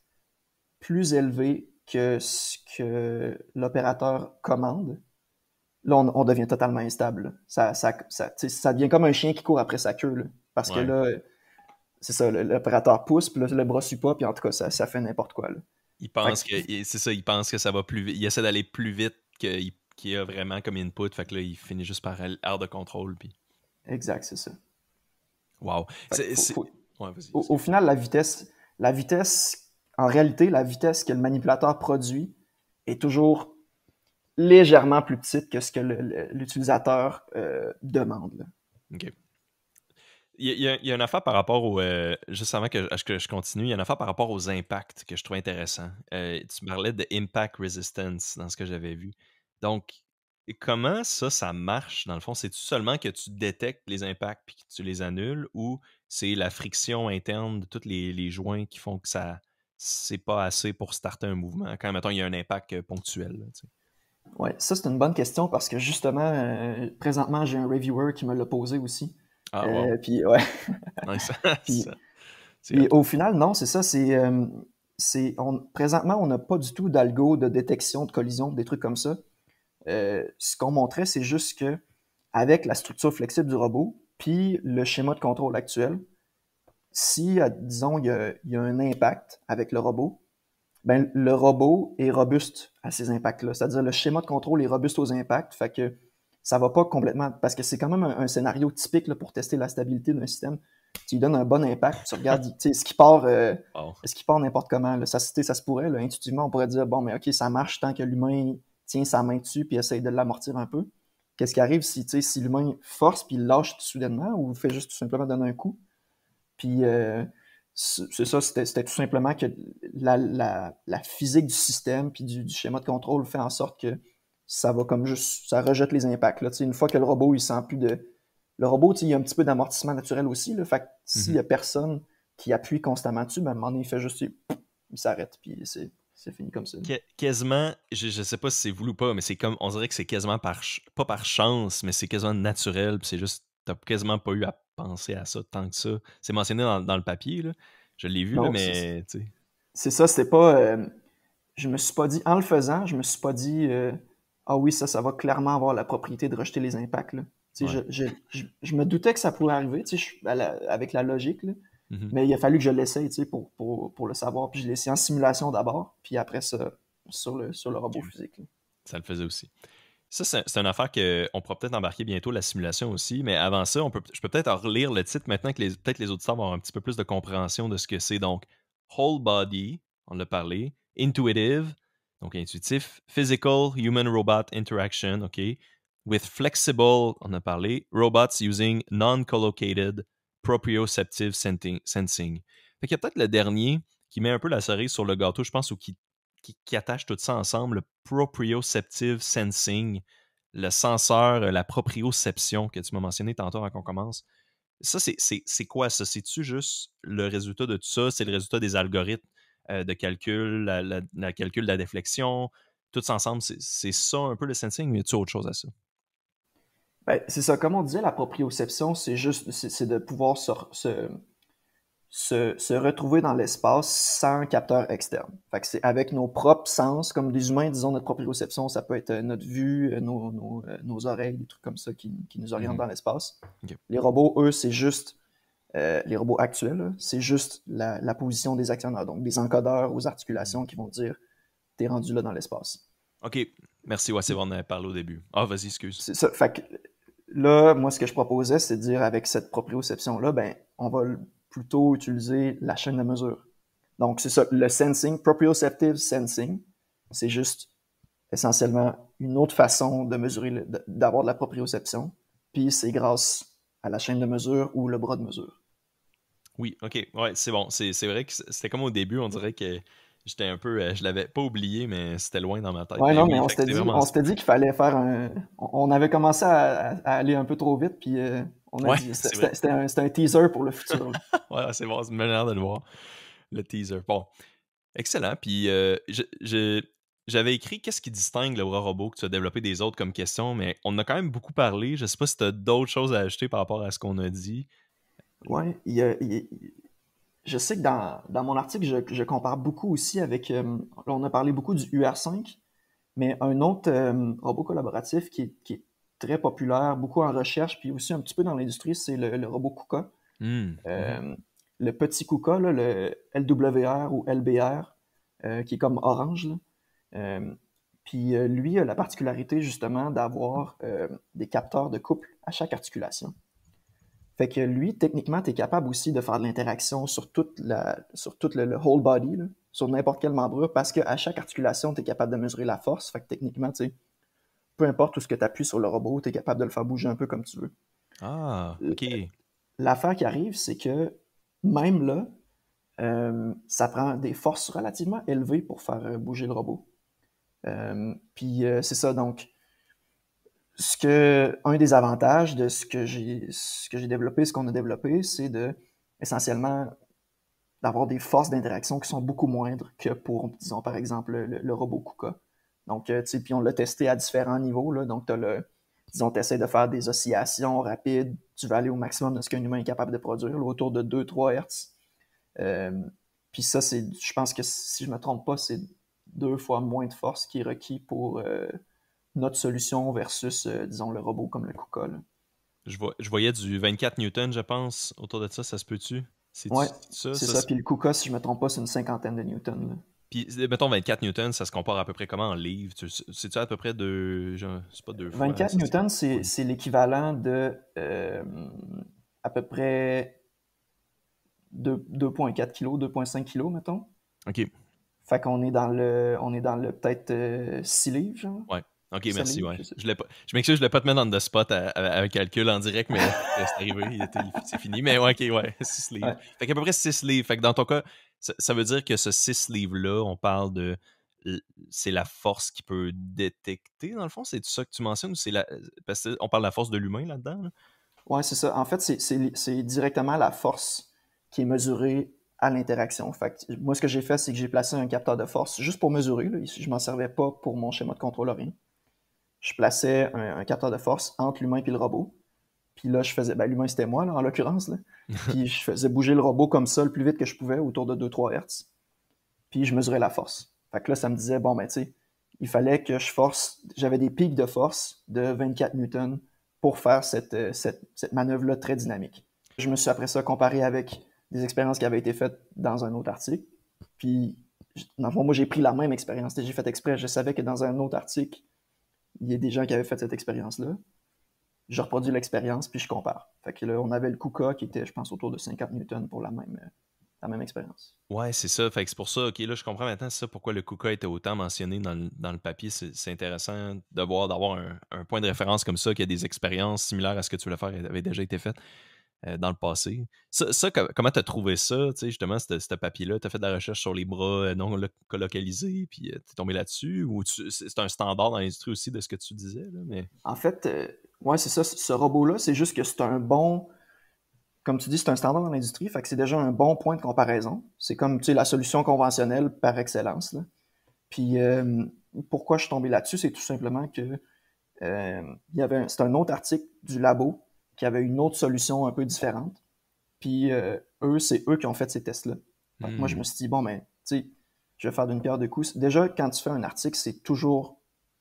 plus élevée que ce que l'opérateur commande, là, on, devient totalement instable. Ça, ça, ça, devient comme un chien qui court après sa queue. parce que là, c'est ça, l'opérateur pousse, puis le bras suit pas, puis en tout cas, ça, fait n'importe quoi. Il pense que, c'est ça, il pense que ça va plus vite. Il essaie d'aller plus vite qu'il qui a vraiment comme input. Fait que là, il finit juste par l'air de contrôle. Puis... Exact, c'est ça. Wow. au, final, la vitesse, la vitesse, en réalité, la vitesse que le manipulateur produit est toujours légèrement plus petite que ce que l'utilisateur demande. OK. Il y, a, une affaire par rapport au. Justement, euh, juste que je, continue, il y a une affaire par rapport aux impacts que je trouve intéressant. Euh, tu parlais de impact resistance dans ce que j'avais vu. Donc, comment ça, ça marche dans le fond? C'est-tu seulement que tu détectes les impacts puis que tu les annules ou c'est la friction interne de tous les, joints qui font que ça c'est pas assez pour starter un mouvement quand, mettons, il y a un impact euh, ponctuel? oui, ça c'est une bonne question parce que justement, euh, présentement, j'ai un reviewer qui me l'a posé aussi. Ah, euh, wow. Puis, ouais. au final, non, c'est ça. C'est, présentement, on n'a pas du tout d'algo de détection de collision, des trucs comme ça. Euh, ce qu'on montrait, c'est juste que avec la structure flexible du robot, puis le schéma de contrôle actuel, si, euh, disons, il y, a, un impact avec le robot, ben, le robot est robuste à ces impacts-là. C'est-à-dire le schéma de contrôle est robuste aux impacts, fait que ça va pas complètement, parce que c'est quand même un, scénario typique pour tester la stabilité d'un système. Tu lui donnes un bon impact, tu regardes, ce qui part, euh, ce qui part n'importe comment. ça, ça se pourrait, intuitivement, on pourrait dire, bon, mais ok, ça marche tant que l'humain tient sa main dessus puis essaye de l'amortir un peu. Qu'est-ce qui arrive si, si l'humain force puis lâche soudainement ou fait juste tout simplement donner un coup? Puis euh, c'est ça, c'était tout simplement que la, physique du système puis du, schéma de contrôle fait en sorte que ça va comme juste, ça rejette les impacts. Une fois que le robot, il sent plus de. Le robot, il y a un petit peu d'amortissement naturel aussi. le fait que s'il a mm-hmm. personne qui appuie constamment dessus, ben, à un moment donné, il fait juste, il s'arrête. Puis c'est c'est fini comme ça. quasiment, je, ne sais pas si c'est voulu ou pas, mais c'est comme, on dirait que c'est quasiment par, pas par chance, mais c'est quasiment naturel, c'est juste, t'as quasiment pas eu à penser à ça tant que ça. C'est mentionné dans, le papier, là. Je l'ai vu, mais, C'est ça, c'est pas, euh, je me suis pas dit, en le faisant, je me suis pas dit, euh, ah oui, ça, ça va clairement avoir la propriété de rejeter les impacts, là. Je, me doutais que ça pouvait arriver, avec la logique, Mhm. Mais il a fallu que je l'essaye pour, pour, pour, le savoir. Puis je l'ai essayé en simulation d'abord, puis après ça, sur le, sur le robot physique. Ça le faisait aussi. Ça, c'est une affaire qu'on pourra peut-être embarquer bientôt, la simulation aussi. Mais avant ça, on peut, je peux peut-être relire le titre maintenant que peut-être les auditeurs vont avoir un petit peu plus de compréhension de ce que c'est. Donc, Whole Body, on l'a parlé, Intuitive, donc intuitif, Physical Human Robot Interaction, OK, with Flexible, on a parlé, Robots using Non-Collocated proprioceptive sensing. Fait qu'il y a peut-être le dernier qui met un peu la cerise sur le gâteau, je pense, ou qui, qui, attache tout ça ensemble, le proprioceptive sensing, le senseur, euh, la proprioception que tu m'as mentionné tantôt avant qu'on commence. Ça, c'est quoi ça? C'est-tu juste le résultat de tout ça? C'est le résultat des algorithmes euh, de calcul, la, calcul de la déflexion, tout ça ensemble, c'est ça un peu le sensing, mais y a-tu autre chose à ça? Ben, c'est ça, comme on disait, la proprioception, c'est juste c'est de pouvoir se, se, se, retrouver dans l'espace sans capteur externe. Fait que c'est avec nos propres sens, comme les humains, disons notre proprioception, ça peut être euh, notre vue, euh, euh, nos, oreilles, des trucs comme ça qui, nous orientent mhm. dans l'espace. Les robots, eux, c'est juste les robots actuels, c'est juste la, position des actionneurs, donc des encodeurs aux articulations qui vont dire t'es rendu là dans l'espace. OK. Merci, ouais, c'est bon, on en parlé au début. Ah, vas-y, excuse. C'est ça. Fait que Là, moi, ce que je proposais, c'est de dire avec cette proprioception-là, ben, on va plutôt utiliser la chaîne de mesure. Donc, c'est ça, le sensing, proprioceptive sensing, c'est juste essentiellement une autre façon de mesurer, d'avoir de la proprioception. Puis c'est grâce à la chaîne de mesure ou le bras de mesure. Oui, ok, ouais, c'est bon. C'est vrai que c'était comme au début, on dirait que j'étais un peu. Euh, je l'avais pas oublié, mais c'était loin dans ma tête. Ouais, non, mais on s'était dit, qu'il fallait faire un. On avait commencé à, aller un peu trop vite, puis euh, on a dit. C'était un, teaser pour le futur. ouais, c'est bon, c'est une manière de le voir. Le teaser. Bon. Excellent. Puis euh, J'avais écrit qu'est-ce qui distingue le robot que tu as développé des autres comme question, mais on a quand même beaucoup parlé. Je sais pas si tu as d'autres choses à ajouter par rapport à ce qu'on a dit. Ouais, il, y a je sais que dans, mon article, je, compare beaucoup aussi avec. Euh, on a parlé beaucoup du UR5, mais un autre euh, robot collaboratif qui est, très populaire, beaucoup en recherche, puis aussi un petit peu dans l'industrie, c'est le, robot KUKA. Hmm, euh, le petit KUKA, le LWR ou LBR, qui est comme orange. puis lui a la particularité justement d'avoir des capteurs de couple à chaque articulation. Fait que lui, techniquement, tu es capable aussi de faire de l'interaction sur, toute la, sur tout le, whole body, sur n'importe quel membre, parce qu'à chaque articulation, tu es capable de mesurer la force. Fait que techniquement, tu peu importe tout ce que tu appuies sur le robot, tu es capable de le faire bouger un peu comme tu veux. Ah, OK. Euh, l'affaire qui arrive, c'est que même là, euh, ça prend des forces relativement élevées pour faire euh, bouger le robot. puis c'est ça, donc ce que un des avantages de ce que j'ai ce que j'ai développé, ce qu'on a développé, c'est de essentiellement d'avoir des forces d'interaction qui sont beaucoup moindres que pour, disons, par exemple, le, robot KUKA. Donc, euh, tu sais, puis on l'a testé à différents niveaux, là. Donc, as le, disons, essaies de faire des oscillations rapides, tu vas aller au maximum de ce qu'un humain est capable de produire, autour de 2-3 Hz. Euh, puis ça, c'est, je pense que si je me trompe pas, c'est deux fois moins de force qui est requis pour, euh, notre solution versus, euh, disons, le robot comme le Kuka. Je, vois, je, voyais du 24 newton, je pense, autour de ça, ça se peut-tu? C'est ça, ça. Puis le Kuka, si je ne me trompe pas, c'est une cinquantaine de newton. Puis, mettons, 24 newton, ça se compare à peu près comment en livre? C'est-tu à peu près de... Je pas, deux fois, 24 newtons, c'est l'équivalent de euh, à peu près 2,4 kg, 2,5 kg, mettons. OK. Fait qu'on est dans le, on est dans le peut-être 6 euh, livres, genre. Ouais. Ok, merci. Ouais. Je, m'excuse, je ne l'ai pas te mettre dans le spot à, un calcul en direct, mais c'est arrivé, c'est fini. Mais ok, ouais, 6 livres. Fait peu près 6 livres. Fait que dans ton cas, ça, veut dire que ce 6 livres-là, on parle de. C'est la force qui peut détecter, dans le fond C'est ça que tu mentionnes la... Parce qu'on parle de la force de l'humain là-dedans Oui, c'est ça. En fait, c'est directement la force qui est mesurée à l'interaction. Moi, ce que j'ai fait, c'est que j'ai placé un capteur de force juste pour mesurer. Je ne m'en servais pas pour mon schéma de contrôle rien je plaçais un, capteur de force entre l'humain et le robot. Puis là, je faisais, ben, l'humain c'était moi là, en l'occurrence, puis je faisais bouger le robot comme ça le plus vite que je pouvais, autour de 2-3 Hz. Puis je mesurais la force. Fait que là, ça me disait, bon, ben tu sais, il fallait que je force, j'avais des pics de force de 24 newtons pour faire cette, euh, cette, cette manœuvre-là très dynamique. Je me suis après ça comparé avec des expériences qui avaient été faites dans un autre article. Puis, moi, j'ai pris la même expérience. J'ai fait exprès. Je savais que dans un autre article, il y a des gens qui avaient fait cette expérience-là. Je reproduis l'expérience, puis je compare. Fait que là, on avait le KUKA qui était, je pense, autour de 50 newtons pour la même, la même expérience. Ouais, c'est ça. Fait que c'est pour ça, OK, là, je comprends maintenant ça, pourquoi le KUKA était autant mentionné dans le, papier. C'est, intéressant de voir, d'avoir un, point de référence comme ça, qui a des expériences similaires à ce que tu voulais faire avaient déjà été faites. Euh, dans le passé. Ça, comment tu as trouvé ça, justement, ce papier-là? Tu as fait de la recherche sur les bras euh, non colocalisés, puis euh, tu es tombé là-dessus? Ou c'est un standard dans l'industrie aussi de ce que tu disais? mais... En fait, oui, c'est ça. Ce robot-là, c'est juste que c'est un bon. Comme tu dis, c'est un standard dans l'industrie, fait que c'est déjà un bon point de comparaison. C'est comme la solution conventionnelle par excellence. Puis pourquoi je suis tombé là-dessus, c'est tout simplement que c'est un autre article du labo qui avait une autre solution un peu différente. Puis euh, eux, c'est eux qui ont fait ces tests-là. Moi, je hmm. me suis dit, bon, ben, tu sais, je vais faire d'une pierre deux coups. Déjà, quand tu fais un article, c'est toujours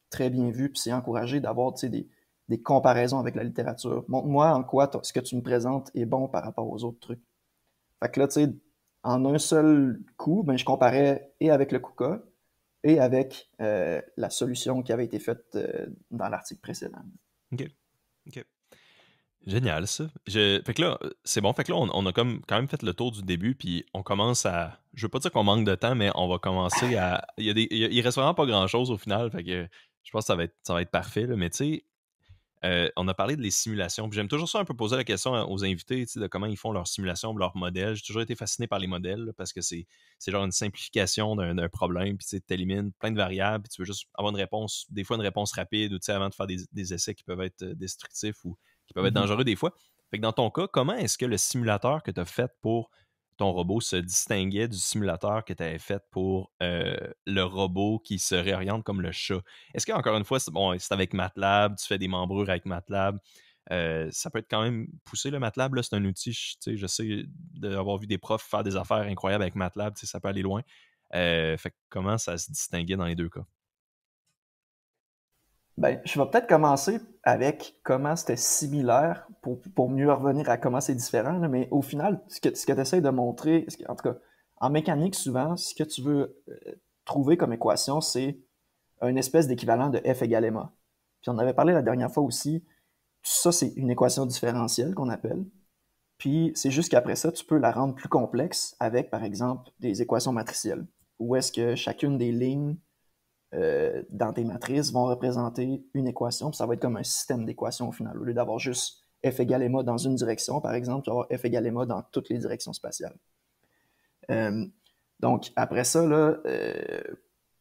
très bien vu, puis c'est encouragé d'avoir des, des comparaisons avec la littérature. Montre-moi en quoi ce que tu me présentes est bon par rapport aux autres trucs. Fait que là, tu sais, en un seul coup, ben, je comparais et avec le KUKA et avec euh, la solution qui avait été faite euh, dans l'article précédent. OK. OK. Génial, ça. Fait que là, c'est bon. Fait que là, on, a comme, quand même fait le tour du début, puis on commence à. Je veux pas dire qu'on manque de temps, mais on va commencer à. Il, y reste vraiment pas grand-chose au final. Fait que je pense que ça va être, ça être parfait. Mais tu sais, euh, on a parlé de les simulations. J'aime toujours ça un peu poser la question aux invités de comment ils font leurs simulations, leurs modèles. J'ai toujours été fasciné par les modèles parce que c'est genre une simplification d'un problème. Puis tu élimines plein de variables. Puis tu veux juste avoir une réponse, des fois une réponse rapide ou avant de faire des, des essais qui peuvent être euh, destructifs ou qui peuvent être mmh dangereux des fois. Fait dans ton cas, comment est-ce que le simulateur que tu as fait pour ton robot se distinguait du simulateur que tu avais fait pour euh, le robot qui se réoriente comme le chat? Est-ce qu'encore une fois, c'est avec MATLAB, tu fais des membrures avec MATLAB, euh, ça peut être quand même poussé le MATLAB. C'est un outil, je, sais d'avoir vu des profs faire des affaires incroyables avec MATLAB, ça peut aller loin. Euh, fait comment ça se distinguait dans les deux cas? Ben, je vais peut-être commencer avec comment c'était similaire pour, mieux revenir à comment c'est différent. mais au final, ce que, ce tu essaies de montrer, en tout cas, en mécanique, souvent, ce que tu veux euh, trouver comme équation, c'est une espèce d'équivalent de F égale MA. Puis on avait parlé la dernière fois aussi, ça, c'est une équation différentielle qu'on appelle. Puis c'est juste qu'après ça, tu peux la rendre plus complexe avec, par exemple, des équations matricielles, où est-ce que chacune des lignes euh, dans tes matrices vont représenter une équation, puis ça va être comme un système d'équations au final. Au lieu d'avoir juste F égale MA dans une direction, par exemple, tu vas avoir F égale MA dans toutes les directions spatiales. Euh, donc, après ça, euh,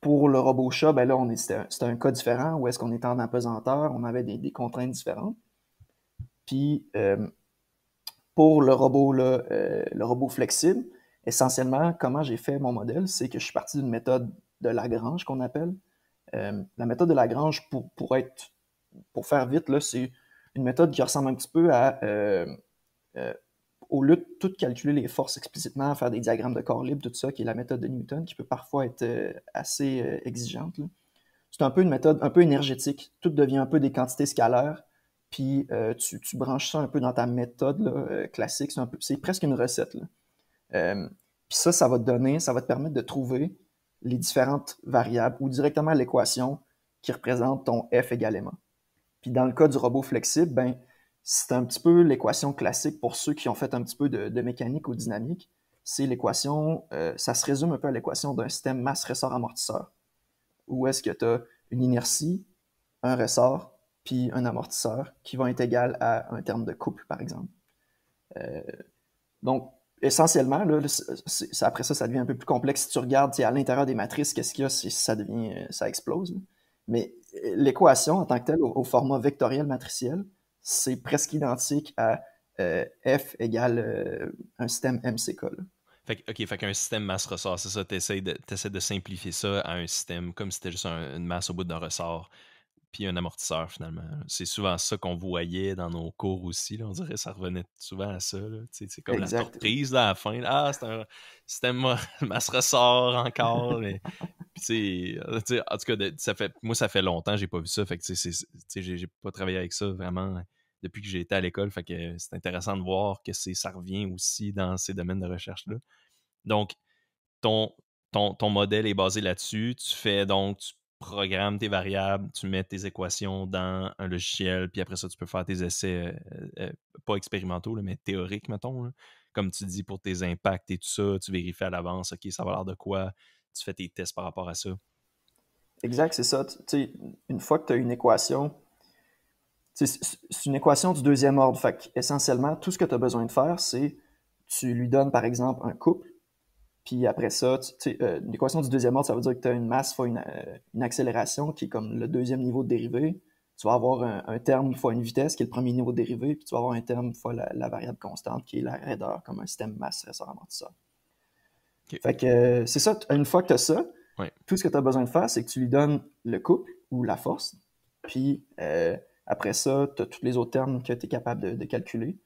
pour le robot chat, ben là, on c'était, un, cas différent où est-ce qu'on était en apesanteur, on avait des, des contraintes différentes. Puis, pour le robot, le robot flexible, essentiellement, comment j'ai fait mon modèle, c'est que je suis parti d'une méthode de Lagrange qu'on appelle. Euh, la méthode de Lagrange, pour, pour, être, pour faire vite, c'est une méthode qui ressemble un petit peu à, euh, euh, au lieu de tout calculer les forces explicitement, faire des diagrammes de corps libre, tout ça, qui est la méthode de Newton, qui peut parfois être assez exigeante. C'est un peu une méthode un peu énergétique. Tout devient un peu des quantités scalaires, puis tu, branches ça un peu dans ta méthode classique. C'est, presque une recette. puis ça, ça va te donner, ça va te permettre de trouver les différentes variables ou directement l'équation qui représente ton F également. Puis dans le cas du robot flexible, ben, c'est un petit peu l'équation classique pour ceux qui ont fait un petit peu de, mécanique ou dynamique. C'est l'équation, euh, ça se résume un peu à l'équation d'un système masse-ressort-amortisseur. Où est-ce que tu as une inertie, un ressort, puis un amortisseur qui vont être égal à un terme de couple, par exemple. Euh, donc, essentiellement, là, après ça, ça devient un peu plus complexe. Si tu regardes à l'intérieur des matrices, qu'est-ce qu'il y a si ça devient, euh, ça explose. Mais euh, l'équation en tant que telle, au, format vectoriel matriciel, c'est presque identique à euh, F égale un système MCK. Fait, OK, fait qu'un système masse ressort, c'est ça, tu essaies de, simplifier ça à un système comme si c'était juste une masse au bout d'un ressort puis un amortisseur finalement. C'est souvent ça qu'on voyait dans nos cours aussi. Là. On dirait que ça revenait souvent à ça. C'est comme la surprise à la fin. Ah, c'était un... système ressort encore. Mais... Euh, en tout cas, ça fait... moi, ça fait longtemps que n'ai pas vu ça. Fait que j'ai pas travaillé avec ça vraiment depuis que j'ai été à l'école. Fait que c'est intéressant de voir que ça revient aussi dans ces domaines de recherche-là. Donc, ton, ton, ton modèle est basé là-dessus. Tu fais donc, tu programme tes variables, tu mets tes équations dans un logiciel, puis après ça, tu peux faire tes essais, euh, euh, euh, pas expérimentaux, mais théoriques, mettons. Comme tu dis, pour tes impacts et tout ça, tu vérifies à l'avance, OK, ça va l'air de quoi, tu fais tes tests par rapport à ça. Exact, c'est ça. une fois que tu as une équation, c'est une équation du deuxième ordre. Fait essentiellement, tout ce que tu as besoin de faire, c'est tu lui donnes, par exemple, un couple, puis après ça, euh, l'équation du deuxième ordre, ça veut dire que tu as une masse fois euh, une, accélération, qui est comme le deuxième niveau de dérivée. Tu vas avoir un, terme fois une vitesse, qui est le premier niveau de dérivée, puis tu vas avoir un terme fois la, variable constante, qui est la raideur, comme un système masse ça amortisseur. ça. Fait que euh, c'est ça, une fois que tu as ça, tout ce que tu as besoin de faire, c'est que tu lui donnes le couple ou la force, puis après ça, tu as tous les autres termes que tu es capable de, de calculer,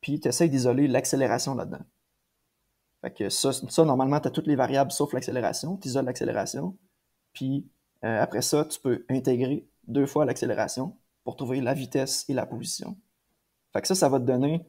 puis tu essaies d'isoler l'accélération là-dedans. Fait que ça, ça normalement, tu as toutes les variables sauf l'accélération, tu isoles l'accélération, puis euh, après ça, tu peux intégrer deux fois l'accélération pour trouver la vitesse et la position. Fait que ça, ça va te donner,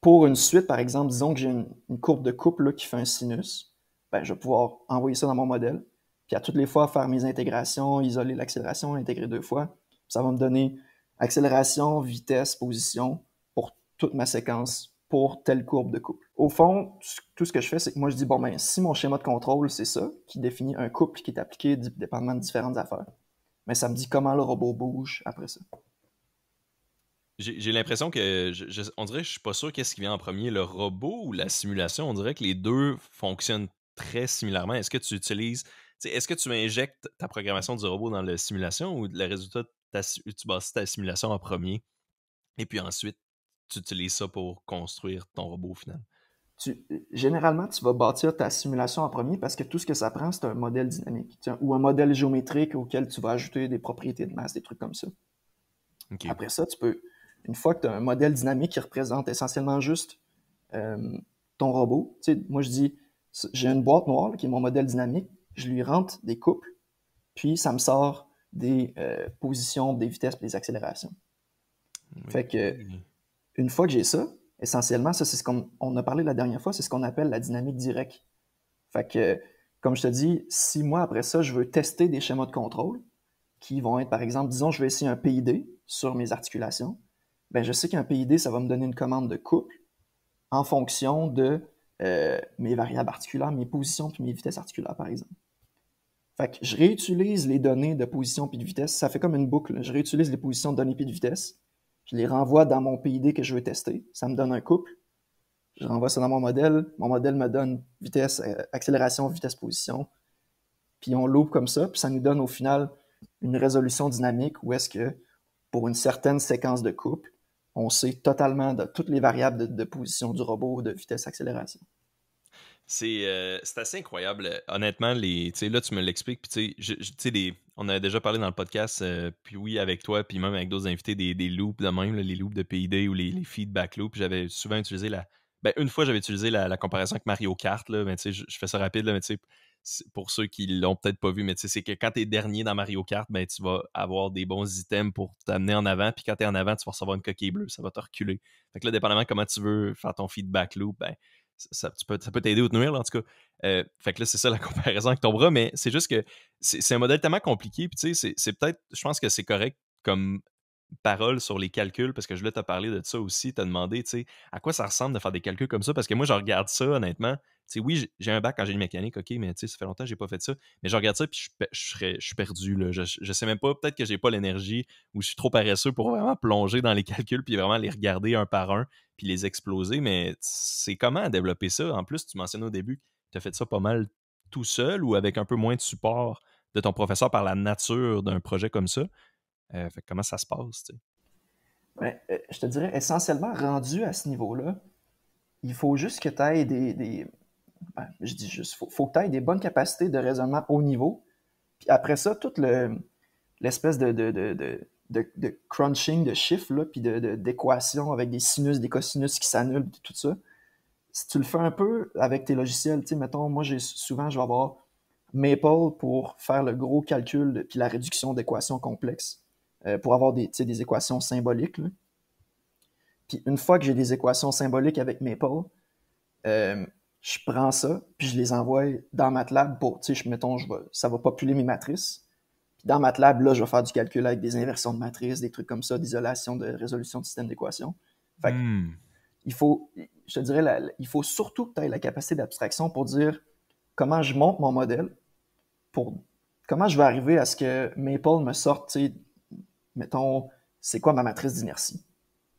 pour une suite, par exemple, disons que j'ai une, courbe de couple qui fait un sinus, ben, je vais pouvoir envoyer ça dans mon modèle, puis à toutes les fois faire mes intégrations, isoler l'accélération, intégrer deux fois. Ça va me donner accélération, vitesse, position pour toute ma séquence pour telle courbe de couple. Au fond, tout ce que je fais, c'est que moi, je dis, bon, ben, si mon schéma de contrôle, c'est ça, qui définit un couple qui est appliqué dépendamment de différentes affaires, mais ben, ça me dit comment le robot bouge après ça. J'ai l'impression que, on dirait, je suis pas sûr qu'est-ce qui vient en premier, le robot ou la simulation. On dirait que les deux fonctionnent très similairement. Est-ce que tu utilises, est-ce que tu injectes ta programmation du robot dans la simulation ou le résultat, tu bases ta simulation en premier et puis ensuite tu utilises ça pour construire ton robot au final? Tu, généralement, tu vas bâtir ta simulation en premier parce que tout ce que ça prend, c'est un modèle dynamique ou un modèle géométrique auquel tu vas ajouter des propriétés de masse, des trucs comme ça. Après ça, tu peux, une fois que tu as un modèle dynamique qui représente essentiellement juste euh, ton robot, tu sais, moi je dis, j'ai une boîte noire qui est mon modèle dynamique, je lui rentre des couples, puis ça me sort des euh, positions, des vitesses, des accélérations. Fait que une fois que j'ai ça, essentiellement, ça, c'est ce qu'on a parlé la dernière fois, c'est ce qu'on appelle la dynamique directe. Fait que, comme je te dis, six mois après ça, je veux tester des schémas de contrôle qui vont être, par exemple, disons, je vais essayer un PID sur mes articulations, ben je sais qu'un PID, ça va me donner une commande de couple en fonction de euh, mes variables articulaires, mes positions puis mes vitesses articulaires, par exemple. Fait je réutilise les données de position puis de vitesse. Ça fait comme une boucle. Je réutilise les positions, de données puis de vitesse je les renvoie dans mon PID que je veux tester. Ça me donne un couple. Je renvoie ça dans mon modèle. Mon modèle me donne vitesse, euh, accélération, vitesse, position. Puis on loupe comme ça. Puis ça nous donne au final une résolution dynamique où est-ce que pour une certaine séquence de couple, on sait totalement de toutes les variables de, position du robot, de vitesse, accélération. Euh, c'est assez incroyable. Honnêtement, les, là, tu me l'expliques. Puis tu sais, les on a déjà parlé dans le podcast, euh, puis oui, avec toi, puis même avec d'autres invités, des, loops de même, les loops de PID ou les, feedback loops. J'avais souvent utilisé la. Ben, une fois, j'avais utilisé la, comparaison avec Mario Kart. Là, je, fais ça rapide, là, mais pour ceux qui l'ont peut-être pas vu, mais c'est que quand tu es dernier dans Mario Kart, ben, tu vas avoir des bons items pour t'amener en avant, puis quand tu es en avant, tu vas recevoir une coquille bleue, ça va te reculer. Fait que là, dépendamment comment tu veux faire ton feedback loop, ben, ça, peut t'aider ou te nuire, en tout cas. Euh, fait que là, c'est ça la comparaison avec ton bras, mais c'est juste que c'est un modèle tellement compliqué. Puis, tu sais, c'est peut-être, je pense que c'est correct comme parole sur les calculs parce que je voulais te parler de ça aussi, te sais à quoi ça ressemble de faire des calculs comme ça parce que moi je regarde ça honnêtement. tu sais, oui, j'ai un bac j'ai génie mécanique, ok, mais tu sais, ça fait longtemps que j'ai pas fait ça. Mais je regarde ça puis je, suis perdu. Là. Je, ne sais même pas, peut-être que j'ai pas l'énergie ou je suis trop paresseux pour vraiment plonger dans les calculs puis vraiment les regarder un par un puis les exploser. Mais c'est comment développer ça? En plus, tu mentionnais au début tu as fait ça pas mal tout seul ou avec un peu moins de support de ton professeur par la nature d'un projet comme ça. Euh, comment ça se passe? Ben, euh, je te dirais, essentiellement, rendu à ce niveau-là, il faut juste que tu aies des. des... Ben, je dis juste, faut, faut que tu aies des bonnes capacités de raisonnement au niveau. Puis après ça, toute l'espèce de, crunching de chiffres, là, puis d'équations avec des sinus, des cosinus qui s'annulent, tout ça. Si tu le fais un peu avec tes logiciels, tu mettons, moi, j'ai, souvent, je vais avoir Maple pour faire le gros calcul, puis la réduction d'équations complexes. Euh, pour avoir des, des équations symboliques. Puis une fois que j'ai des équations symboliques avec Maple, euh, je prends ça, puis je les envoie dans MATLAB pour, tu sais, mettons, je ça va populer mes matrices. Puis dans MATLAB, là, je vais faire du calcul avec des inversions de matrices, des trucs comme ça, d'isolation, de résolution de système d'équations. Fait hmm. il faut, je dirais, il faut surtout que tu aies la capacité d'abstraction pour dire comment je monte mon modèle, pour comment je vais arriver à ce que Maple me sorte, mettons, c'est quoi ma matrice d'inertie?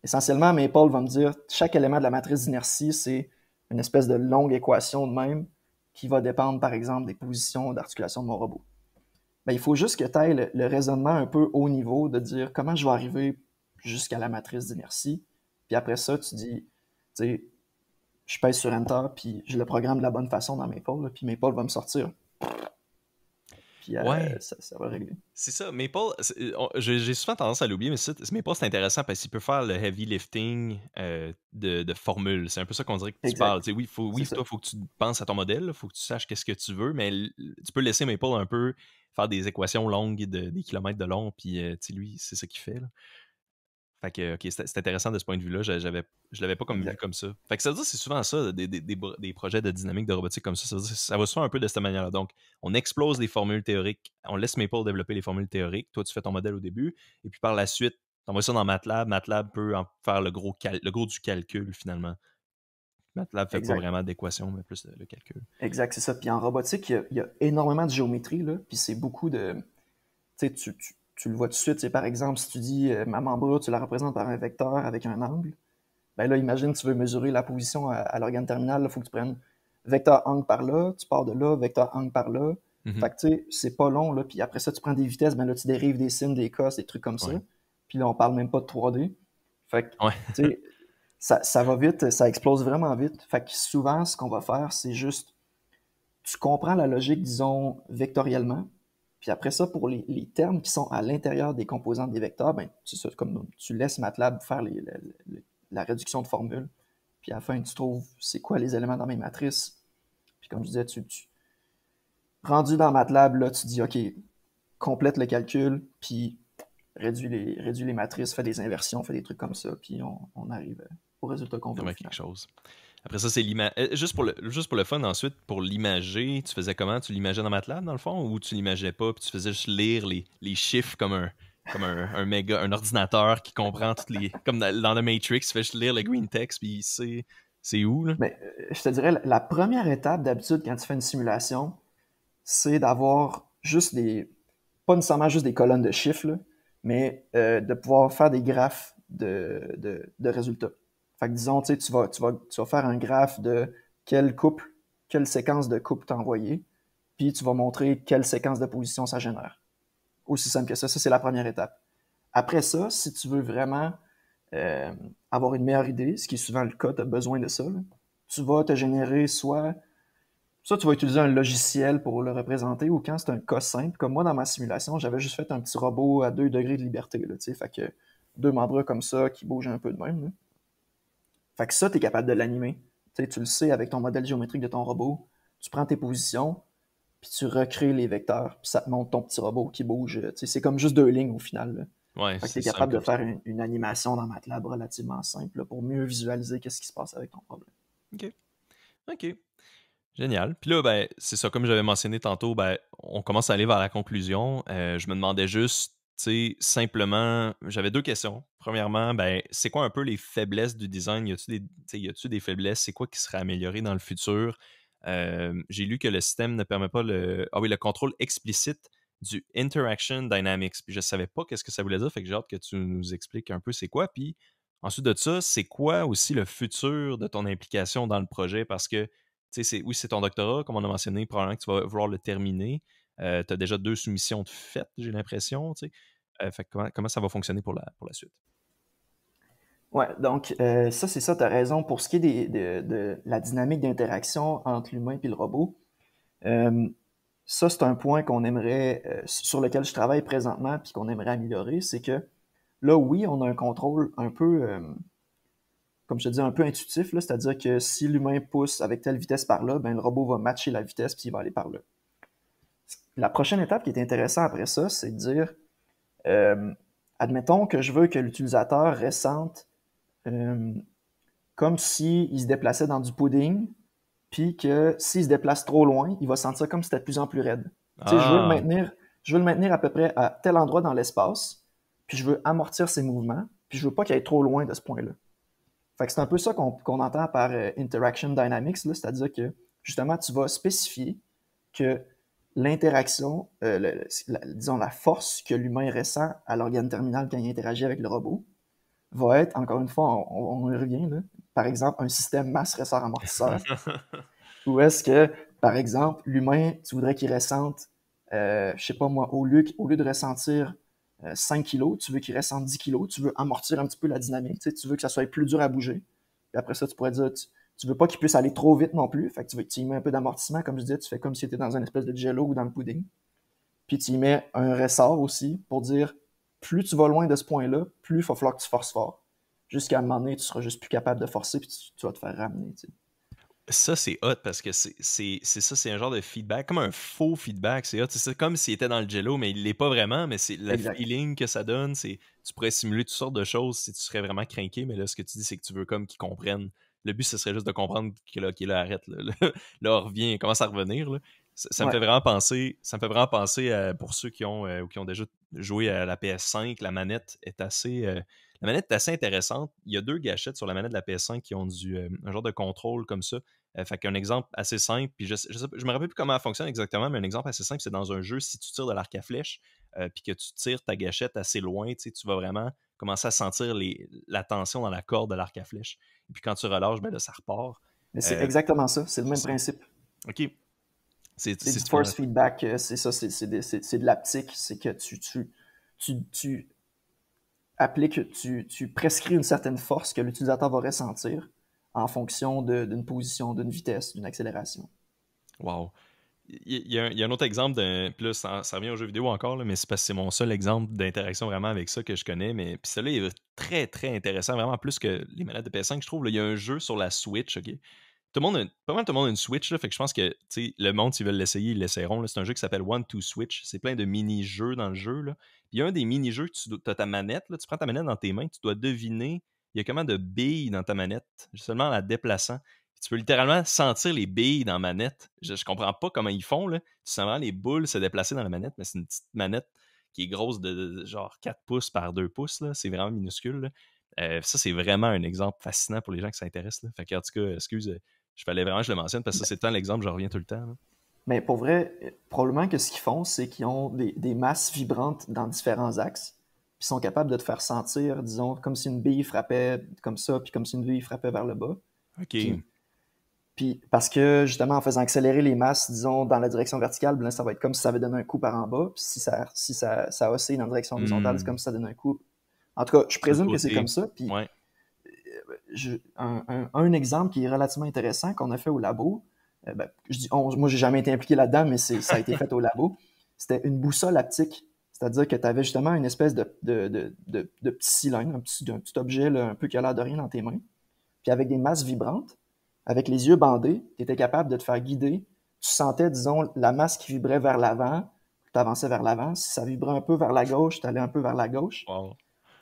Essentiellement, mes pôles vont me dire chaque élément de la matrice d'inertie, c'est une espèce de longue équation de même qui va dépendre, par exemple, des positions d'articulation de mon robot. Ben, il faut juste que tu ailles le, raisonnement un peu haut niveau de dire comment je vais arriver jusqu'à la matrice d'inertie. Puis après ça, tu dis, tu sais, je pèse sur Enter, puis je le programme de la bonne façon dans mes pôles, puis mes pôles vont me sortir puis euh, ouais. ça, va régler. C'est ça. Maple, euh, j'ai souvent tendance à l'oublier, mais Maple, c'est intéressant parce qu'il peut faire le heavy lifting euh, de, formule. C'est un peu ça qu'on dirait que tu parles. oui, toi, il faut que tu penses à ton modèle, il faut que tu saches qu'est-ce que tu veux, mais tu peux laisser Maple un peu faire des équations longues de, des kilomètres de long, puis lui, c'est ça qu'il fait. Là. Fait que, ok, c'est intéressant de ce point de vue-là. J'avais, je l'avais pas comme vu comme ça. Fait que ça veut dire c'est souvent ça, des, projets de dynamique de robotique comme ça. Ça, va souvent un peu de cette manière-là. Donc, on explose les formules théoriques, on laisse Maple développer les formules théoriques. Toi, tu fais ton modèle au début, et puis par la suite, t'envoies ça dans MATLAB. MATLAB peut en faire le gros, le gros du calcul finalement. MATLAB fait pas vraiment d'équation, mais plus le calcul. Exact, c'est ça. Puis en robotique, il y, a, y a énormément de géométrie, là, puis c'est beaucoup de. Tu sais, tu, tu le vois tout de suite. C'est par exemple, si tu dis euh, ma membre, tu la représentes par un vecteur avec un angle. Ben là, imagine, tu veux mesurer la position à, l'organe terminal, il faut que tu prennes vecteur angle par là, tu pars de là, vecteur angle par là. Mhm. Fait tu c'est pas long, là. Puis après ça, tu prends des vitesses, ben là, tu dérives des signes, des cas, des trucs comme ça. Puis là, on parle même pas de 3D. Fait que, tu sais, ça, ça va vite, ça explose vraiment vite. Fait que souvent, ce qu'on va faire, c'est juste, tu comprends la logique, disons, vectoriellement puis après ça, pour les, termes qui sont à l'intérieur des composantes des vecteurs, ben, comme tu laisses MATLAB faire la réduction de formule. puis à la fin, tu trouves c'est quoi les éléments dans mes matrices. Puis comme je disais, tu, rendu dans MATLAB, là, tu dis, OK, complète le calcul, puis réduis les, matrices, fais des inversions, fais des trucs comme ça, puis on, arrive au résultat qu'on veut. quelque chose. Après ça, c'est l'image. Euh, juste, pour le... juste pour le fun, ensuite, pour l'imager, tu faisais comment Tu l'imageais dans MATLAB, dans le fond, ou tu l'imageais pas, puis tu faisais juste lire les, chiffres comme un, comme un, méga, un ordinateur qui comprend toutes les. Comme dans, le Matrix, fais juste lire le green text, puis c'est, c'est où, Mais, euh, je te dirais, la première étape d'habitude quand tu fais une simulation, c'est d'avoir juste des. Pas nécessairement juste des colonnes de chiffres, mais euh, de pouvoir faire des graphes de résultats. Fait que disons, tu, vas, tu, vas, faire un graphe de quelle quelle séquence de coupe t'as envoyé, puis tu vas montrer quelle séquence de position ça génère. Aussi simple que ça, ça c'est la première étape. Après ça, si tu veux vraiment euh, avoir une meilleure idée, ce qui est souvent le cas, tu besoin de ça, tu vas te générer soit... Soit tu vas utiliser un logiciel pour le représenter, ou quand c'est un cas simple, comme moi dans ma simulation, j'avais juste fait un petit robot à 2 degrés de liberté, là, fait que deux membres comme ça qui bougent un peu de même. Fait que ça, tu es capable de l'animer. Tu le sais avec ton modèle géométrique de ton robot. Tu prends tes positions, puis tu recrées les vecteurs, puis ça te montre ton petit robot qui bouge. C'est comme juste deux lignes au final. tu es capable de faire une, animation dans MATLAB relativement simple pour mieux visualiser qu'est-ce qui se passe avec ton problème. OK. OK. Génial. Puis là, ben, c'est ça, comme j'avais mentionné tantôt, ben, on commence à aller vers la conclusion. Euh, je me demandais juste, sais, simplement, j'avais deux questions. Premièrement, ben, c'est quoi un peu les faiblesses du design? Y a-tu des, des faiblesses? C'est quoi qui sera amélioré dans le futur? j'ai lu que le système ne permet pas le, ah oui, le contrôle explicite du Interaction Dynamics. je ne savais pas qu'est-ce que ça voulait dire, fait que j'ai hâte que tu nous expliques un peu c'est quoi. Puis ensuite de ça, c'est quoi aussi le futur de ton implication dans le projet? Parce que, tu sais, oui, c'est ton doctorat, comme on a mentionné, probablement que tu vas vouloir le terminer. Euh, tu as déjà deux soumissions de fait, j'ai l'impression. Euh, comment, ça va fonctionner pour la, suite? Oui, donc euh, ça, c'est ça, tu as raison. Pour ce qui est de, la dynamique d'interaction entre l'humain et le robot, ça, c'est un point qu'on aimerait, sur lequel je travaille présentement puis qu'on aimerait améliorer, c'est que là, oui, on a un contrôle un peu comme je dis, un peu intuitif, c'est-à-dire que si l'humain pousse avec telle vitesse par là, ben, le robot va matcher la vitesse puis il va aller par là la prochaine étape qui est intéressante après ça, c'est de dire, euh, admettons que je veux que l'utilisateur ressente euh, comme s'il se déplaçait dans du pudding, puis que s'il se déplace trop loin, il va sentir comme si c'était de plus en plus raide. Je, veux le ah. maintenir, je veux le maintenir à peu près à tel endroit dans l'espace, puis je veux amortir ses mouvements, puis je veux pas qu'il aille trop loin de ce point-là. Fait c'est un peu ça qu'on entend par euh, Interaction Dynamics, c'est-à-dire que justement, tu vas spécifier que l'interaction, euh, disons la force que l'humain ressent à l'organe terminal quand il interagit avec le robot, va être, encore une fois, on, y revient, par exemple, un système masse-ressort amortisseur. Ou est-ce que, par exemple, l'humain, tu voudrais qu'il ressente, je euh, je sais pas moi, au lieu, au lieu de ressentir 5 euh, kilos, tu veux qu'il ressente 10 kilos, tu veux amortir un petit peu la dynamique, tu veux que ça soit plus dur à bouger. Puis après ça, tu pourrais dire, tu veux pas qu'il puisse aller trop vite non plus. Fait que tu, y mets un peu d'amortissement, comme je disais, tu fais comme si tu dans un espèce de jello ou dans le pudding. Puis tu y mets un ressort aussi pour dire plus tu vas loin de ce point-là, plus il va falloir que tu forces fort. Jusqu'à un moment donné, tu seras juste plus capable de forcer puis tu, vas te faire ramener. Ça, c'est hot parce que c'est ça, c'est un genre de feedback, comme un faux feedback. C'est hot. C'est comme s'il était dans le jello, mais il l'est pas vraiment, mais c'est la feeling que ça donne. c'est, Tu pourrais simuler toutes sortes de choses si tu serais vraiment craqué, mais là, ce que tu dis, c'est que tu veux comme qu'ils comprennent le but, ce serait juste de comprendre qu'il arrête. Là, on revient, commence à revenir. Ça, me fait vraiment penser, ça me fait vraiment penser pour ceux qui ont, euh, qui ont déjà joué à la PS5, la manette est assez, euh, la manette assez intéressante. Il y a deux gâchettes sur la manette de la PS5 qui ont du, euh, un genre de contrôle comme ça. fait qu'un exemple assez simple, puis je, je, me rappelle plus comment elle fonctionne exactement, mais un exemple assez simple, c'est dans un jeu, si tu tires de l'arc à flèche, puis que tu tires ta gâchette assez loin, tu vas vraiment commencer à sentir la tension dans la corde de l'arc à flèche puis quand tu relâches, ben là, ça repart. c'est euh, exactement ça. C'est le même principe. OK. C'est du force feedback. Euh, c'est ça. C'est de, de l'aptique. C'est que tu, tu, tu, appliques, tu, tu prescris une certaine force que l'utilisateur va ressentir en fonction d'une position, d'une vitesse, d'une accélération. Wow il y, a un, autre exemple de Puis ça, revient aux jeux vidéo encore, mais c'est parce que c'est mon seul exemple d'interaction vraiment avec ça que je connais. Mais puis celui-là est très, très intéressant, vraiment plus que les manettes de PS5, je trouve. il y a un jeu sur la Switch, OK? Tout le monde pas mal tout le monde a une Switch, là, fait que je pense que le monde, s'ils veulent l'essayer, ils l'essayeront. C'est un jeu qui s'appelle One to Switch. C'est plein de mini-jeux dans le jeu. il y a un des mini-jeux, tu as ta manette, tu prends ta manette dans tes mains, tu dois deviner, il y a comment de billes dans ta manette, seulement en la déplaçant tu peux littéralement sentir les billes dans la manette. Je, je comprends pas comment ils font. Là. Tu sens vraiment les boules se déplacer dans la manette, mais c'est une petite manette qui est grosse de, genre 4 pouces par 2 pouces. C'est vraiment minuscule. Euh, ça, c'est vraiment un exemple fascinant pour les gens qui s'intéressent. Fait que, en tout cas, excuse, je fallais vraiment que je le mentionne parce que ça, ben c'est tant l'exemple, je reviens tout le temps. Mais pour vrai, euh, probablement que ce qu'ils font, c'est qu'ils ont des, masses vibrantes dans différents axes, puis sont capables de te faire sentir, disons, comme si une bille frappait comme ça, puis comme si une bille frappait vers le bas. OK. Puis parce que justement, en faisant accélérer les masses, disons, dans la direction verticale, ben ça va être comme si ça avait donné un coup par en bas. Puis si ça, si ça, ça oscille dans la direction horizontale, hmm. c'est comme si ça donne un coup. En tout cas, je présume que c'est comme ça. Puis euh, un, exemple qui est relativement intéressant qu'on a fait au labo, euh, ben, je dis moi j'ai jamais été impliqué là-dedans, mais ça a été fait au labo. C'était une boussole haptique. C'est-à-dire que tu avais justement une espèce de, de, de, de, de petit cylindre, un petit, un objet là, un peu qui a l'air de rien dans tes mains, puis avec des masses vibrantes avec les yeux bandés, tu étais capable de te faire guider. Tu sentais, disons, la masse qui vibrait vers l'avant, tu avançais vers l'avant. Si ça vibrait un peu vers la gauche, tu allais un peu vers la gauche.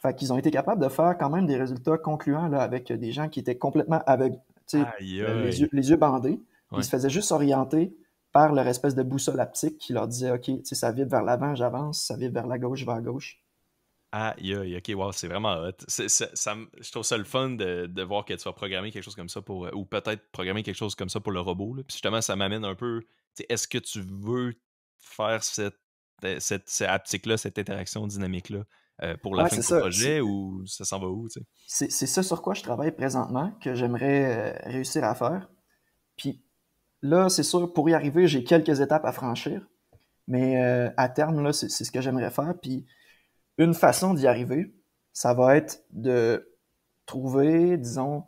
Fait qu'ils ont été capables de faire quand même des résultats concluants là, avec des gens qui étaient complètement aveugles, euh, les yeux, bandés. Ils se faisaient juste orienter par leur espèce de boussole aptique qui leur disait OK, ça vibre vers l'avant, j'avance, ça vibre vers la gauche, je vais à gauche. « Ah, aïe, aïe, ok, wow, c'est vraiment hot. je trouve ça le fun de, voir que tu vas programmer quelque chose comme ça pour, ou peut-être programmer quelque chose comme ça pour le robot. Puis justement, ça m'amène un peu, est-ce que tu veux faire cette, euh, cette, haptique-là, cette interaction dynamique-là euh, pour la fin du projet ou ça s'en va où? C'est ça sur quoi je travaille présentement, que j'aimerais euh, réussir à faire. Puis là, c'est sûr, pour y arriver, j'ai quelques étapes à franchir. Mais à terme, là, c'est ce que j'aimerais faire. Puis une façon d'y arriver, ça va être de trouver, disons,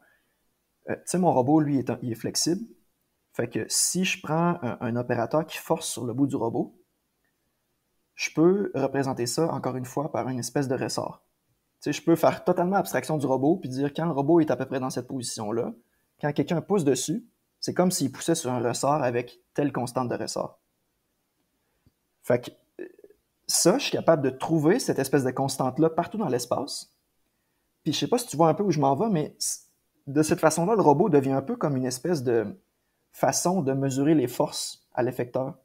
euh, tu sais, mon robot, lui, est, il est flexible. Fait que si je prends un, un, opérateur qui force sur le bout du robot, je peux représenter ça, encore une fois, par une espèce de ressort. Tu sais, je peux faire totalement abstraction du robot, puis dire quand le robot est à peu près dans cette position-là, quand quelqu'un pousse dessus, c'est comme s'il poussait sur un ressort avec telle constante de ressort. Fait que ça, je suis capable de trouver cette espèce de constante-là partout dans l'espace. Puis je sais pas si tu vois un peu où je m'en vais, mais de cette façon-là, le robot devient un peu comme une espèce de façon de mesurer les forces à l'effecteur.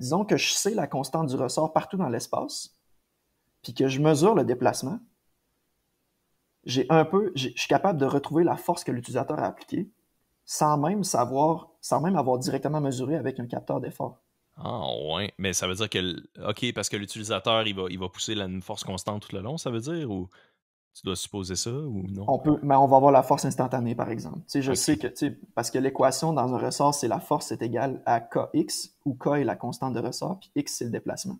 Disons que je sais la constante du ressort partout dans l'espace, puis que je mesure le déplacement. J'ai un peu, je suis capable de retrouver la force que l'utilisateur a appliquée sans même savoir, sans même avoir directement mesuré avec un capteur d'effort. Ah ouais, mais ça veut dire que OK, parce que l'utilisateur il va, il va pousser la force constante tout le long, ça veut dire ou tu dois supposer ça ou non On peut mais on va avoir la force instantanée par exemple. Tu sais, je sais que tu sais, parce que l'équation dans un ressort c'est la force est égale à kx où k est la constante de ressort puis x c'est le déplacement.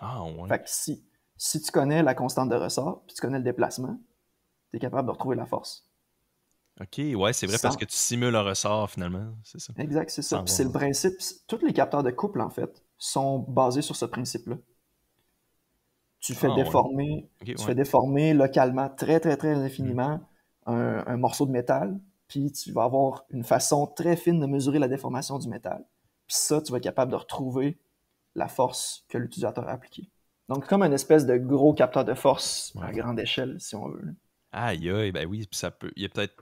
Ah ouais. Fait que si si tu connais la constante de ressort puis tu connais le déplacement, tu es capable de retrouver la force. OK, ouais, c'est vrai parce que tu simules un ressort finalement, c'est ça. Exact, c'est ça. c'est le principe, tous les capteurs de couple en fait sont basés sur ce principe-là. Tu fais ah, déformer, localement très très très infiniment hmm. un, morceau de métal, puis tu vas avoir une façon très fine de mesurer la déformation du métal. Puis ça, tu vas être capable de retrouver la force que l'utilisateur a appliquée. Donc comme une espèce de gros capteur de force à grande échelle si on veut. Aïe, aïe, ben oui, ça peut. y a peut-être.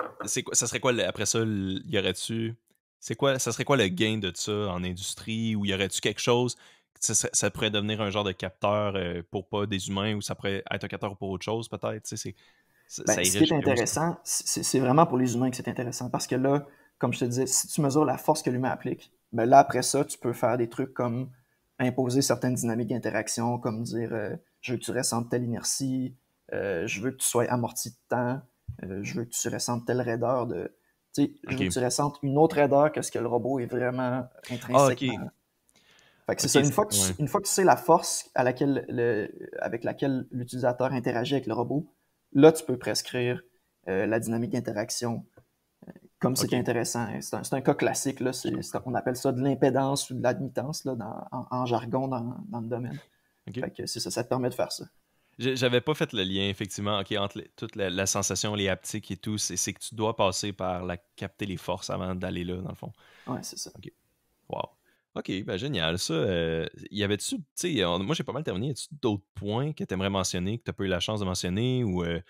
Ça serait quoi après ça, il y aurait-tu. C'est quoi, ça serait quoi le gain de ça en industrie ou y aurait-tu quelque chose ça, ça, pourrait devenir un genre de capteur euh, pour pas des humains ou ça pourrait être un capteur pour autre chose peut-être. C'est, ben, ce qui est intéressant, c'est, vraiment pour les humains que c'est intéressant parce que là, comme je te disais, si tu mesures la force que l'humain applique, ben là après ça, tu peux faire des trucs comme imposer certaines dynamiques d'interaction, comme dire euh, je veux que tu telle inertie, euh, je veux que tu sois amorti de temps, euh, je veux que tu ressentes telle raideur de. Tu sais, je veux que tu ressentes une autre raideur que ce que le robot est vraiment ah, intrinsèque. Fait Une fois que, tu, une fois que tu sais la force à laquelle avec laquelle l'utilisateur interagit avec le robot, là, tu peux prescrire euh, la dynamique d'interaction comme c'est intéressant. C'est un, cas classique. Là. on appelle ça de l'impédance ou de l'admittance en, en, jargon dans, le domaine. Fait que ça, ça te permet de faire ça. J'avais pas fait le lien, effectivement, entre toute la, sensation, les haptiques et tout. C'est que tu dois passer par la capter les forces avant d'aller là, dans le fond. Ouais, c'est ça. OK. Wow. OK, ben génial. Ça, euh, y avait-tu, tu sais, moi j'ai pas mal terminé. Y tu d'autres points que tu aimerais mentionner, que tu pas eu la chance de mentionner ou. Euh,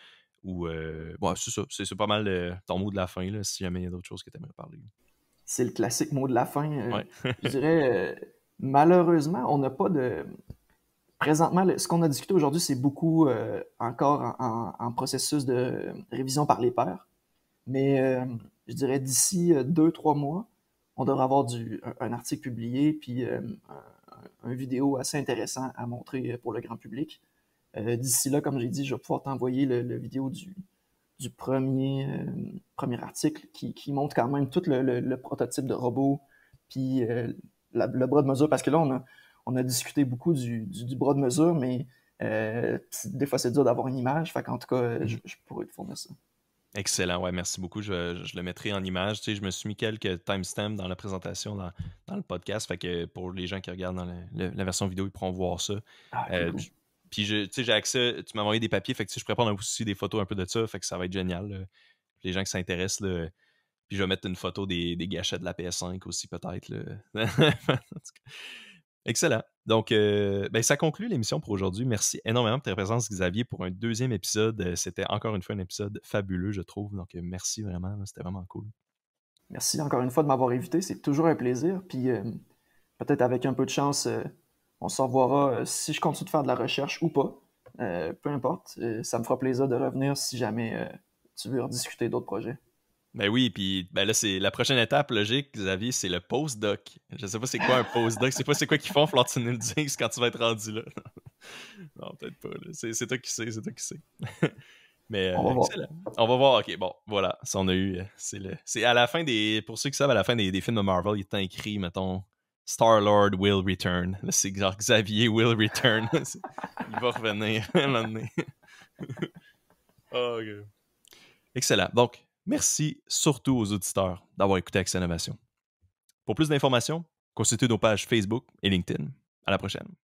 ou euh, c'est ça, c'est pas mal euh, ton mot de la fin, là, si jamais il y a d'autres choses que tu aimerais parler. C'est le classique mot de la fin. je dirais, malheureusement, on n'a pas de présentement, ce qu'on a discuté aujourd'hui, c'est beaucoup euh, encore en, processus de révision par les pairs. Mais euh, je dirais d'ici euh, deux, trois mois, on devrait avoir du, un, article publié, puis une vidéo assez intéressant à montrer pour le grand public. d'ici là, comme j'ai dit, je vais pouvoir t'envoyer le, vidéo du, du premier, premier article qui, montre quand même tout le, prototype de robot, puis le bras de mesure, parce que là, on a on a discuté beaucoup du, bras de mesure, mais euh, des fois, c'est dur d'avoir une image. en tout cas, mm-hmm. je, pourrais te fournir ça. Excellent, ouais, merci beaucoup. Je, le mettrai en image. Tu je me suis mis quelques timestamps dans la présentation, dans, le podcast. Fait que pour les gens qui regardent dans la version vidéo, ils pourront voir ça. Ah, euh, puis, je, tu j'ai accès, tu m'as envoyé des papiers, fait je prépare aussi des photos un peu de ça, fait que ça va être génial. Les gens qui s'intéressent, puis je vais mettre une photo des, des gâchettes de la PS5 aussi, peut-être. Excellent. Donc, euh, ben, ça conclut l'émission pour aujourd'hui. Merci énormément de ta présence, Xavier, pour un deuxième épisode. Euh, c'était encore une fois un épisode fabuleux, je trouve. Donc, euh, merci vraiment. C'était vraiment cool. Merci encore une fois de m'avoir invité. C'est toujours un plaisir. Puis, peut-être avec un peu de chance, on se revoira si je continue de faire de la recherche ou pas. peu importe. ça me fera plaisir de revenir si jamais tu veux discuter d'autres projets. Ben oui, puis ben là, c'est la prochaine étape logique, Xavier, c'est le postdoc. Je sais pas c'est quoi un postdoc, je sais pas c'est quoi qu'ils font, Florentine le quand tu vas être rendu là. non, peut-être pas, C'est, toi qui sais, c'est toi qui sais. Mais on, va euh, voir. on va voir, ok, bon, voilà, ça on a eu, euh, c'est, le, c'est à la fin des, pour ceux qui savent, à la fin des, films de Marvel, il est écrit, mettons, Star-Lord will return. Là, c'est genre Xavier will return. il va revenir à un moment donné. oh, Excellent. Donc, Merci surtout aux auditeurs d'avoir écouté à Innovation. Pour plus d'informations, consultez nos pages Facebook et LinkedIn. À la prochaine.